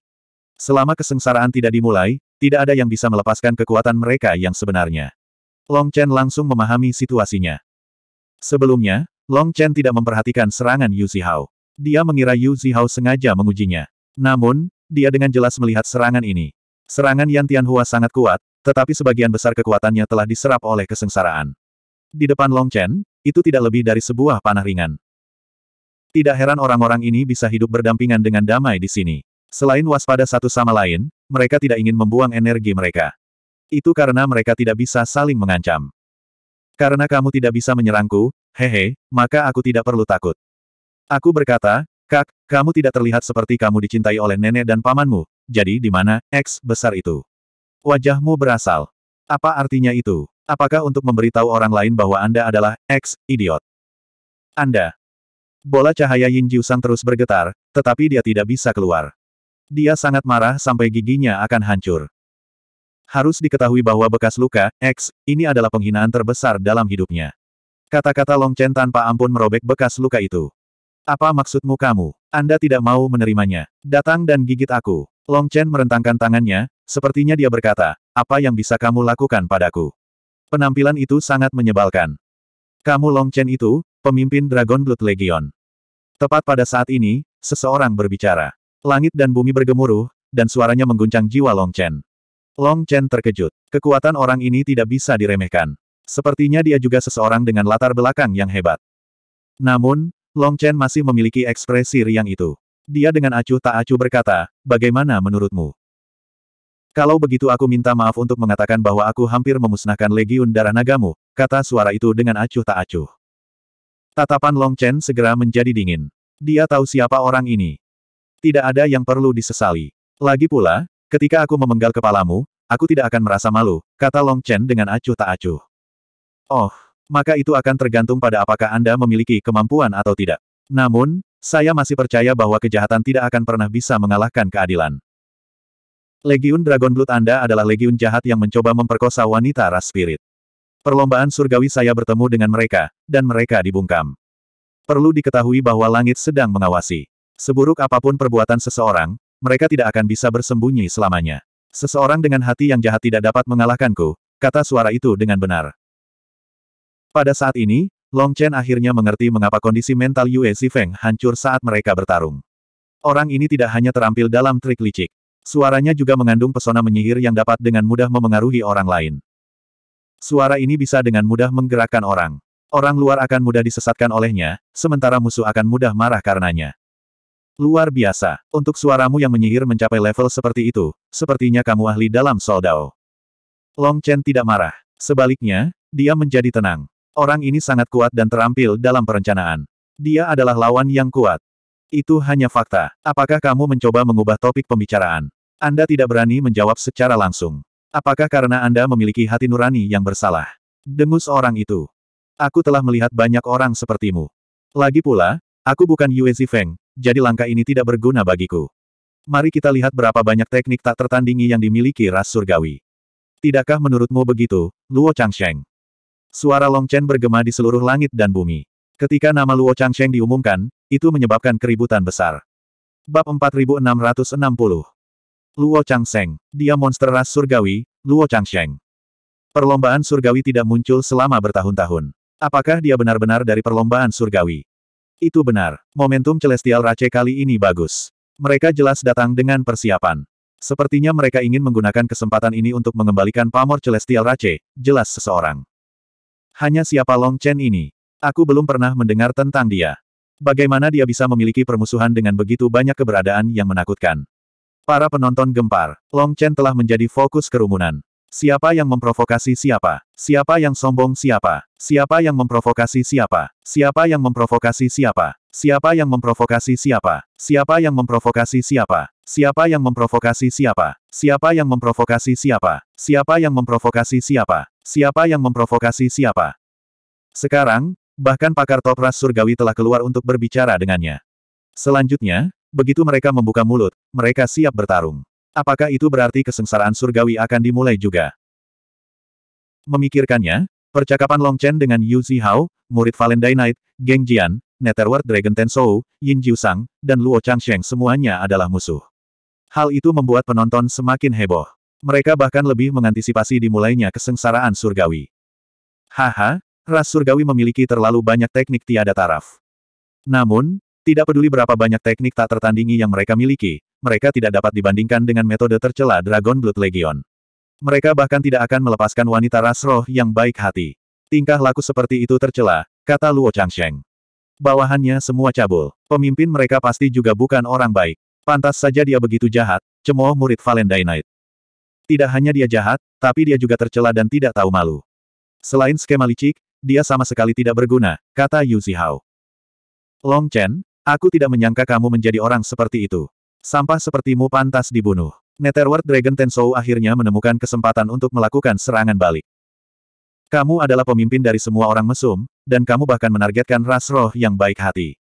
Selama kesengsaraan tidak dimulai, tidak ada yang bisa melepaskan kekuatan mereka yang sebenarnya. Long Chen langsung memahami situasinya. Sebelumnya, Long Chen tidak memperhatikan serangan Yu Zihao. Dia mengira Yu Zihao sengaja mengujinya. Namun, dia dengan jelas melihat serangan ini. Serangan Yan Tianhua sangat kuat, tetapi sebagian besar kekuatannya telah diserap oleh kesengsaraan. Di depan Long Chen, itu tidak lebih dari sebuah panah ringan. Tidak heran orang-orang ini bisa hidup berdampingan dengan damai di sini. Selain waspada satu sama lain, mereka tidak ingin membuang energi mereka. Itu karena mereka tidak bisa saling mengancam. Karena kamu tidak bisa menyerangku, hehe, maka aku tidak perlu takut. Aku berkata, Kak, kamu tidak terlihat seperti kamu dicintai oleh nenek dan pamanmu, jadi di mana X besar itu? Wajahmu berasal. Apa artinya itu? Apakah untuk memberitahu orang lain bahwa Anda adalah X, idiot? Anda. Bola cahaya Yin Jiusang terus bergetar, tetapi dia tidak bisa keluar. Dia sangat marah sampai giginya akan hancur. Harus diketahui bahwa bekas luka, X, ini adalah penghinaan terbesar dalam hidupnya. Kata-kata Long Chen tanpa ampun merobek bekas luka itu. Apa maksudmu kamu? Anda tidak mau menerimanya. Datang dan gigit aku. Long Chen merentangkan tangannya, sepertinya dia berkata, apa yang bisa kamu lakukan padaku? Penampilan itu sangat menyebalkan. Kamu Long Chen itu, pemimpin Dragon Blood Legion. Tepat pada saat ini, seseorang berbicara. Langit dan bumi bergemuruh, dan suaranya mengguncang jiwa Long Chen. Long Chen terkejut. Kekuatan orang ini tidak bisa diremehkan. Sepertinya dia juga seseorang dengan latar belakang yang hebat. Namun, Long Chen masih memiliki ekspresi riang itu. Dia dengan acuh tak acuh berkata, bagaimana menurutmu? Kalau begitu aku minta maaf untuk mengatakan bahwa aku hampir memusnahkan Legiun Darah Nagamu, kata suara itu dengan acuh tak acuh. Tatapan Long Chen segera menjadi dingin. Dia tahu siapa orang ini. Tidak ada yang perlu disesali. Lagi pula, ketika aku memenggal kepalamu, aku tidak akan merasa malu, kata Long Chen dengan acuh tak acuh. Oh, maka itu akan tergantung pada apakah Anda memiliki kemampuan atau tidak. Namun, saya masih percaya bahwa kejahatan tidak akan pernah bisa mengalahkan keadilan. Legiun Dragon Blood Anda adalah legiun jahat yang mencoba memperkosa wanita ras spirit. Perlombaan surgawi saya bertemu dengan mereka, dan mereka dibungkam. Perlu diketahui bahwa langit sedang mengawasi. Seburuk apapun perbuatan seseorang, mereka tidak akan bisa bersembunyi selamanya. Seseorang dengan hati yang jahat tidak dapat mengalahkanku, kata suara itu dengan benar. Pada saat ini, Long Chen akhirnya mengerti mengapa kondisi mental Yue Zifeng hancur saat mereka bertarung. Orang ini tidak hanya terampil dalam trik licik. Suaranya juga mengandung pesona menyihir yang dapat dengan mudah memengaruhi orang lain. Suara ini bisa dengan mudah menggerakkan orang. Orang luar akan mudah disesatkan olehnya, sementara musuh akan mudah marah karenanya. Luar biasa, untuk suaramu yang menyihir mencapai level seperti itu, sepertinya kamu ahli dalam soldao. Long Chen tidak marah. Sebaliknya, dia menjadi tenang. Orang ini sangat kuat dan terampil dalam perencanaan. Dia adalah lawan yang kuat. Itu hanya fakta. Apakah kamu mencoba mengubah topik pembicaraan? Anda tidak berani menjawab secara langsung. Apakah karena Anda memiliki hati nurani yang bersalah? Dengus orang itu. Aku telah melihat banyak orang sepertimu. Lagi pula, aku bukan Yue Zifeng, jadi langkah ini tidak berguna bagiku. Mari kita lihat berapa banyak teknik tak tertandingi yang dimiliki ras surgawi. Tidakkah menurutmu begitu, Luo Changsheng? Suara Long Chen bergema di seluruh langit dan bumi. Ketika nama Luo Changsheng diumumkan, itu menyebabkan keributan besar. Bab 4660 Luo Changsheng, dia monster ras surgawi, Luo Changsheng. Perlombaan surgawi tidak muncul selama bertahun-tahun. Apakah dia benar-benar dari perlombaan surgawi? Itu benar, momentum Celestial Race kali ini bagus. Mereka jelas datang dengan persiapan. Sepertinya mereka ingin menggunakan kesempatan ini untuk mengembalikan pamor Celestial Race, jelas seseorang. Hanya siapa Long Chen ini? Aku belum pernah mendengar tentang dia. Bagaimana dia bisa memiliki permusuhan dengan begitu banyak keberadaan yang menakutkan? Para penonton gempar, Long Chen telah menjadi fokus kerumunan. Siapa yang memprovokasi siapa? Siapa yang sombong siapa? Siapa yang memprovokasi siapa? Siapa yang memprovokasi siapa? Siapa yang memprovokasi siapa? Siapa yang memprovokasi siapa? Siapa yang memprovokasi siapa? Siapa yang memprovokasi siapa? Siapa yang memprovokasi siapa? Siapa yang memprovokasi siapa? Sekarang, bahkan pakar top ras surgawi telah keluar untuk berbicara dengannya. Selanjutnya, begitu mereka membuka mulut, mereka siap bertarung. Apakah itu berarti kesengsaraan surgawi akan dimulai juga? Memikirkannya, percakapan Long Chen dengan Yu Zihao, murid Valentine Knight, Geng Jian, Netherworld Dragon Tensou, Yin Jiusang, dan Luo Changsheng semuanya adalah musuh. Hal itu membuat penonton semakin heboh. Mereka bahkan lebih mengantisipasi dimulainya kesengsaraan surgawi. Haha, ras surgawi memiliki terlalu banyak teknik tiada taraf. Namun, tidak peduli berapa banyak teknik tak tertandingi yang mereka miliki, mereka tidak dapat dibandingkan dengan metode tercela Dragon Blood Legion. Mereka bahkan tidak akan melepaskan wanita ras roh yang baik hati. Tingkah laku seperti itu tercela, kata Luo Changsheng. Bawahannya semua cabul. Pemimpin mereka pasti juga bukan orang baik. Pantas saja dia begitu jahat, cemooh murid Valentine Knight. Tidak hanya dia jahat, tapi dia juga tercela dan tidak tahu malu. Selain skema licik, dia sama sekali tidak berguna, kata Yu Zihao. Long Chen, aku tidak menyangka kamu menjadi orang seperti itu. Sampah sepertimu pantas dibunuh. Netherworld Dragon Tensou akhirnya menemukan kesempatan untuk melakukan serangan balik. Kamu adalah pemimpin dari semua orang mesum, dan kamu bahkan menargetkan ras roh yang baik hati.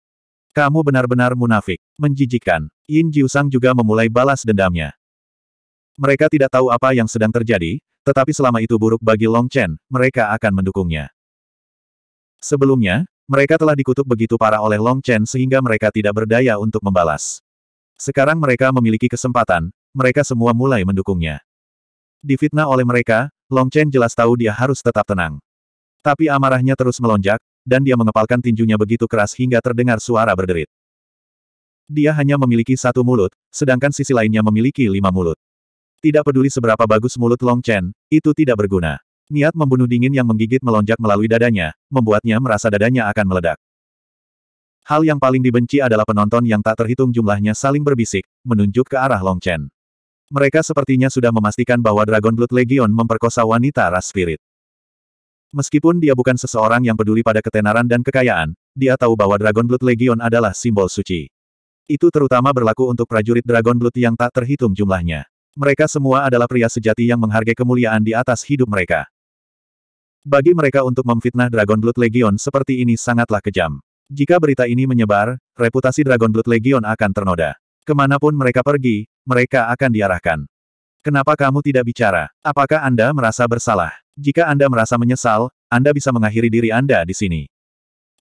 Kamu benar-benar munafik, menjijikan. Yin Jiusang juga memulai balas dendamnya. Mereka tidak tahu apa yang sedang terjadi, tetapi selama itu buruk bagi Long Chen, mereka akan mendukungnya. Sebelumnya, mereka telah dikutuk begitu parah oleh Long Chen sehingga mereka tidak berdaya untuk membalas. Sekarang mereka memiliki kesempatan, mereka semua mulai mendukungnya. Difitnah oleh mereka, Long Chen jelas tahu dia harus tetap tenang. Tapi amarahnya terus melonjak, dan dia mengepalkan tinjunya begitu keras hingga terdengar suara berderit. Dia hanya memiliki satu mulut, sedangkan sisi lainnya memiliki lima mulut. Tidak peduli seberapa bagus mulut Long Chen, itu tidak berguna. Niat membunuh dingin yang menggigit melonjak melalui dadanya, membuatnya merasa dadanya akan meledak. Hal yang paling dibenci adalah penonton yang tak terhitung jumlahnya saling berbisik, menunjuk ke arah Long Chen. Mereka sepertinya sudah memastikan bahwa Dragon Blood Legion memperkosa wanita ras spirit. Meskipun dia bukan seseorang yang peduli pada ketenaran dan kekayaan, dia tahu bahwa Dragon Blood Legion adalah simbol suci. Itu terutama berlaku untuk prajurit Dragon Blood yang tak terhitung jumlahnya. Mereka semua adalah pria sejati yang menghargai kemuliaan di atas hidup mereka. Bagi mereka untuk memfitnah Dragon Blood Legion seperti ini sangatlah kejam. Jika berita ini menyebar, reputasi Dragon Blood Legion akan ternoda. Kemanapun mereka pergi, mereka akan diarahkan. Kenapa kamu tidak bicara? Apakah Anda merasa bersalah? Jika Anda merasa menyesal, Anda bisa mengakhiri diri Anda di sini.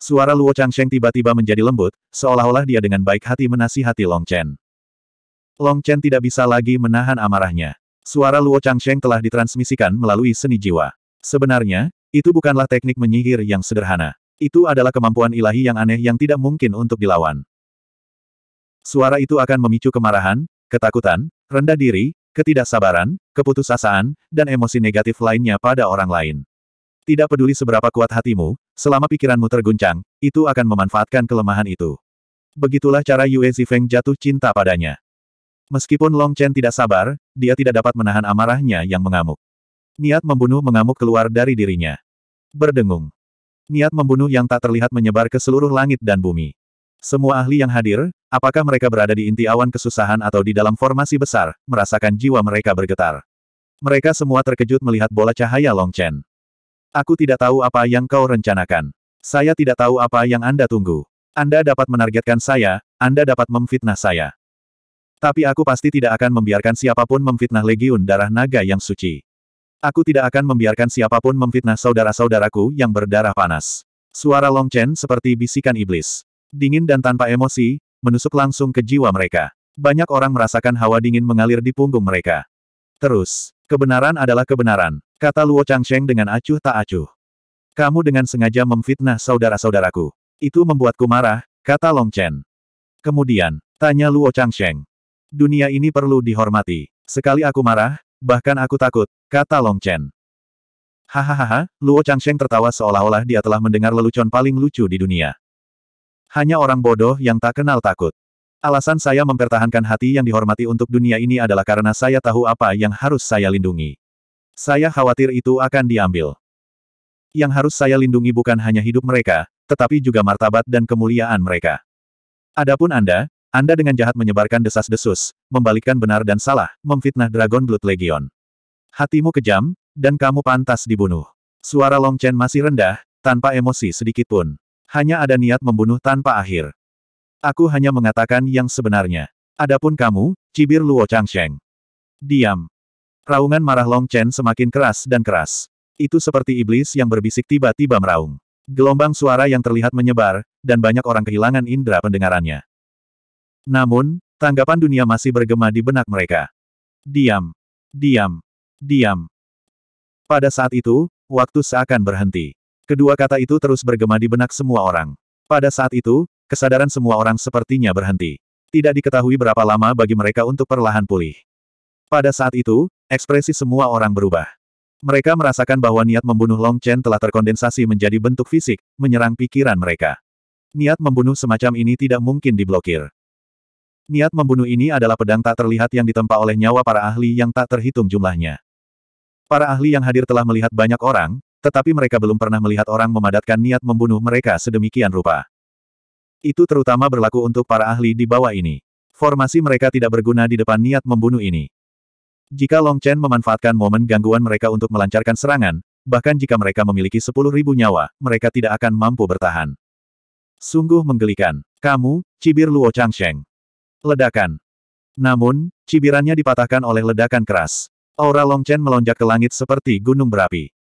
Suara Luo Changsheng tiba-tiba menjadi lembut, seolah-olah dia dengan baik hati menasihati Long Chen. Long Chen tidak bisa lagi menahan amarahnya. Suara Luo Changsheng telah ditransmisikan melalui seni jiwa. Sebenarnya, itu bukanlah teknik menyihir yang sederhana. Itu adalah kemampuan ilahi yang aneh yang tidak mungkin untuk dilawan. Suara itu akan memicu kemarahan, ketakutan, rendah diri, ketidaksabaran, keputusasaan, dan emosi negatif lainnya pada orang lain. Tidak peduli seberapa kuat hatimu, selama pikiranmu terguncang, itu akan memanfaatkan kelemahan itu. Begitulah cara Yue Zifeng jatuh cinta padanya. Meskipun Long Chen tidak sabar, dia tidak dapat menahan amarahnya yang mengamuk. Niat membunuh mengamuk keluar dari dirinya. Berdengung. Niat membunuh yang tak terlihat menyebar ke seluruh langit dan bumi. Semua ahli yang hadir, apakah mereka berada di inti awan kesusahan atau di dalam formasi besar, merasakan jiwa mereka bergetar. Mereka semua terkejut melihat bola cahaya Long Chen. Aku tidak tahu apa yang kau rencanakan. Saya tidak tahu apa yang Anda tunggu. Anda dapat menargetkan saya, Anda dapat memfitnah saya. Tapi aku pasti tidak akan membiarkan siapapun memfitnah Legiun Darah Naga yang suci. Aku tidak akan membiarkan siapapun memfitnah saudara-saudaraku yang berdarah panas. Suara Long Chen seperti bisikan iblis. Dingin dan tanpa emosi, menusuk langsung ke jiwa mereka. Banyak orang merasakan hawa dingin mengalir di punggung mereka. Terus, kebenaran adalah kebenaran, kata Luo Changsheng dengan acuh tak acuh. Kamu dengan sengaja memfitnah saudara-saudaraku. Itu membuatku marah, kata Long Chen. Kemudian, tanya Luo Changsheng. Dunia ini perlu dihormati. Sekali aku marah, bahkan aku takut, kata Long Chen. Hahaha, Luo Changsheng tertawa seolah-olah dia telah mendengar lelucon paling lucu di dunia. Hanya orang bodoh yang tak kenal takut. Alasan saya mempertahankan hati yang dihormati untuk dunia ini adalah karena saya tahu apa yang harus saya lindungi. Saya khawatir itu akan diambil. Yang harus saya lindungi bukan hanya hidup mereka, tetapi juga martabat dan kemuliaan mereka. Adapun Anda, anda dengan jahat menyebarkan desas-desus, membalikkan benar dan salah, memfitnah Dragon Blood Legion. Hatimu kejam, dan kamu pantas dibunuh. Suara Long Chen masih rendah, tanpa emosi sedikit pun. Hanya ada niat membunuh tanpa akhir. Aku hanya mengatakan yang sebenarnya. Adapun kamu, cibir Luo Changsheng. Diam. Raungan marah Long Chen semakin keras dan keras. Itu seperti iblis yang berbisik tiba-tiba meraung. Gelombang suara yang terlihat menyebar, dan banyak orang kehilangan indera pendengarannya. Namun, tanggapan dunia masih bergema di benak mereka. Diam. Diam. Diam. Pada saat itu, waktu seakan berhenti. Kedua kata itu terus bergema di benak semua orang. Pada saat itu, kesadaran semua orang sepertinya berhenti. Tidak diketahui berapa lama bagi mereka untuk perlahan pulih. Pada saat itu, ekspresi semua orang berubah. Mereka merasakan bahwa niat membunuh Long Chen telah terkondensasi menjadi bentuk fisik, menyerang pikiran mereka. Niat membunuh semacam ini tidak mungkin diblokir. Niat membunuh ini adalah pedang tak terlihat yang ditempa oleh nyawa para ahli yang tak terhitung jumlahnya. Para ahli yang hadir telah melihat banyak orang, tetapi mereka belum pernah melihat orang memadatkan niat membunuh mereka sedemikian rupa. Itu terutama berlaku untuk para ahli di bawah ini. Formasi mereka tidak berguna di depan niat membunuh ini. Jika Long Chen memanfaatkan momen gangguan mereka untuk melancarkan serangan, bahkan jika mereka memiliki 10.000 nyawa, mereka tidak akan mampu bertahan. Sungguh menggelikan. Kamu, cibir Luo Changsheng. Ledakan. Namun, cibirannya dipatahkan oleh ledakan keras. Aura Long Chen melonjak ke langit seperti gunung berapi.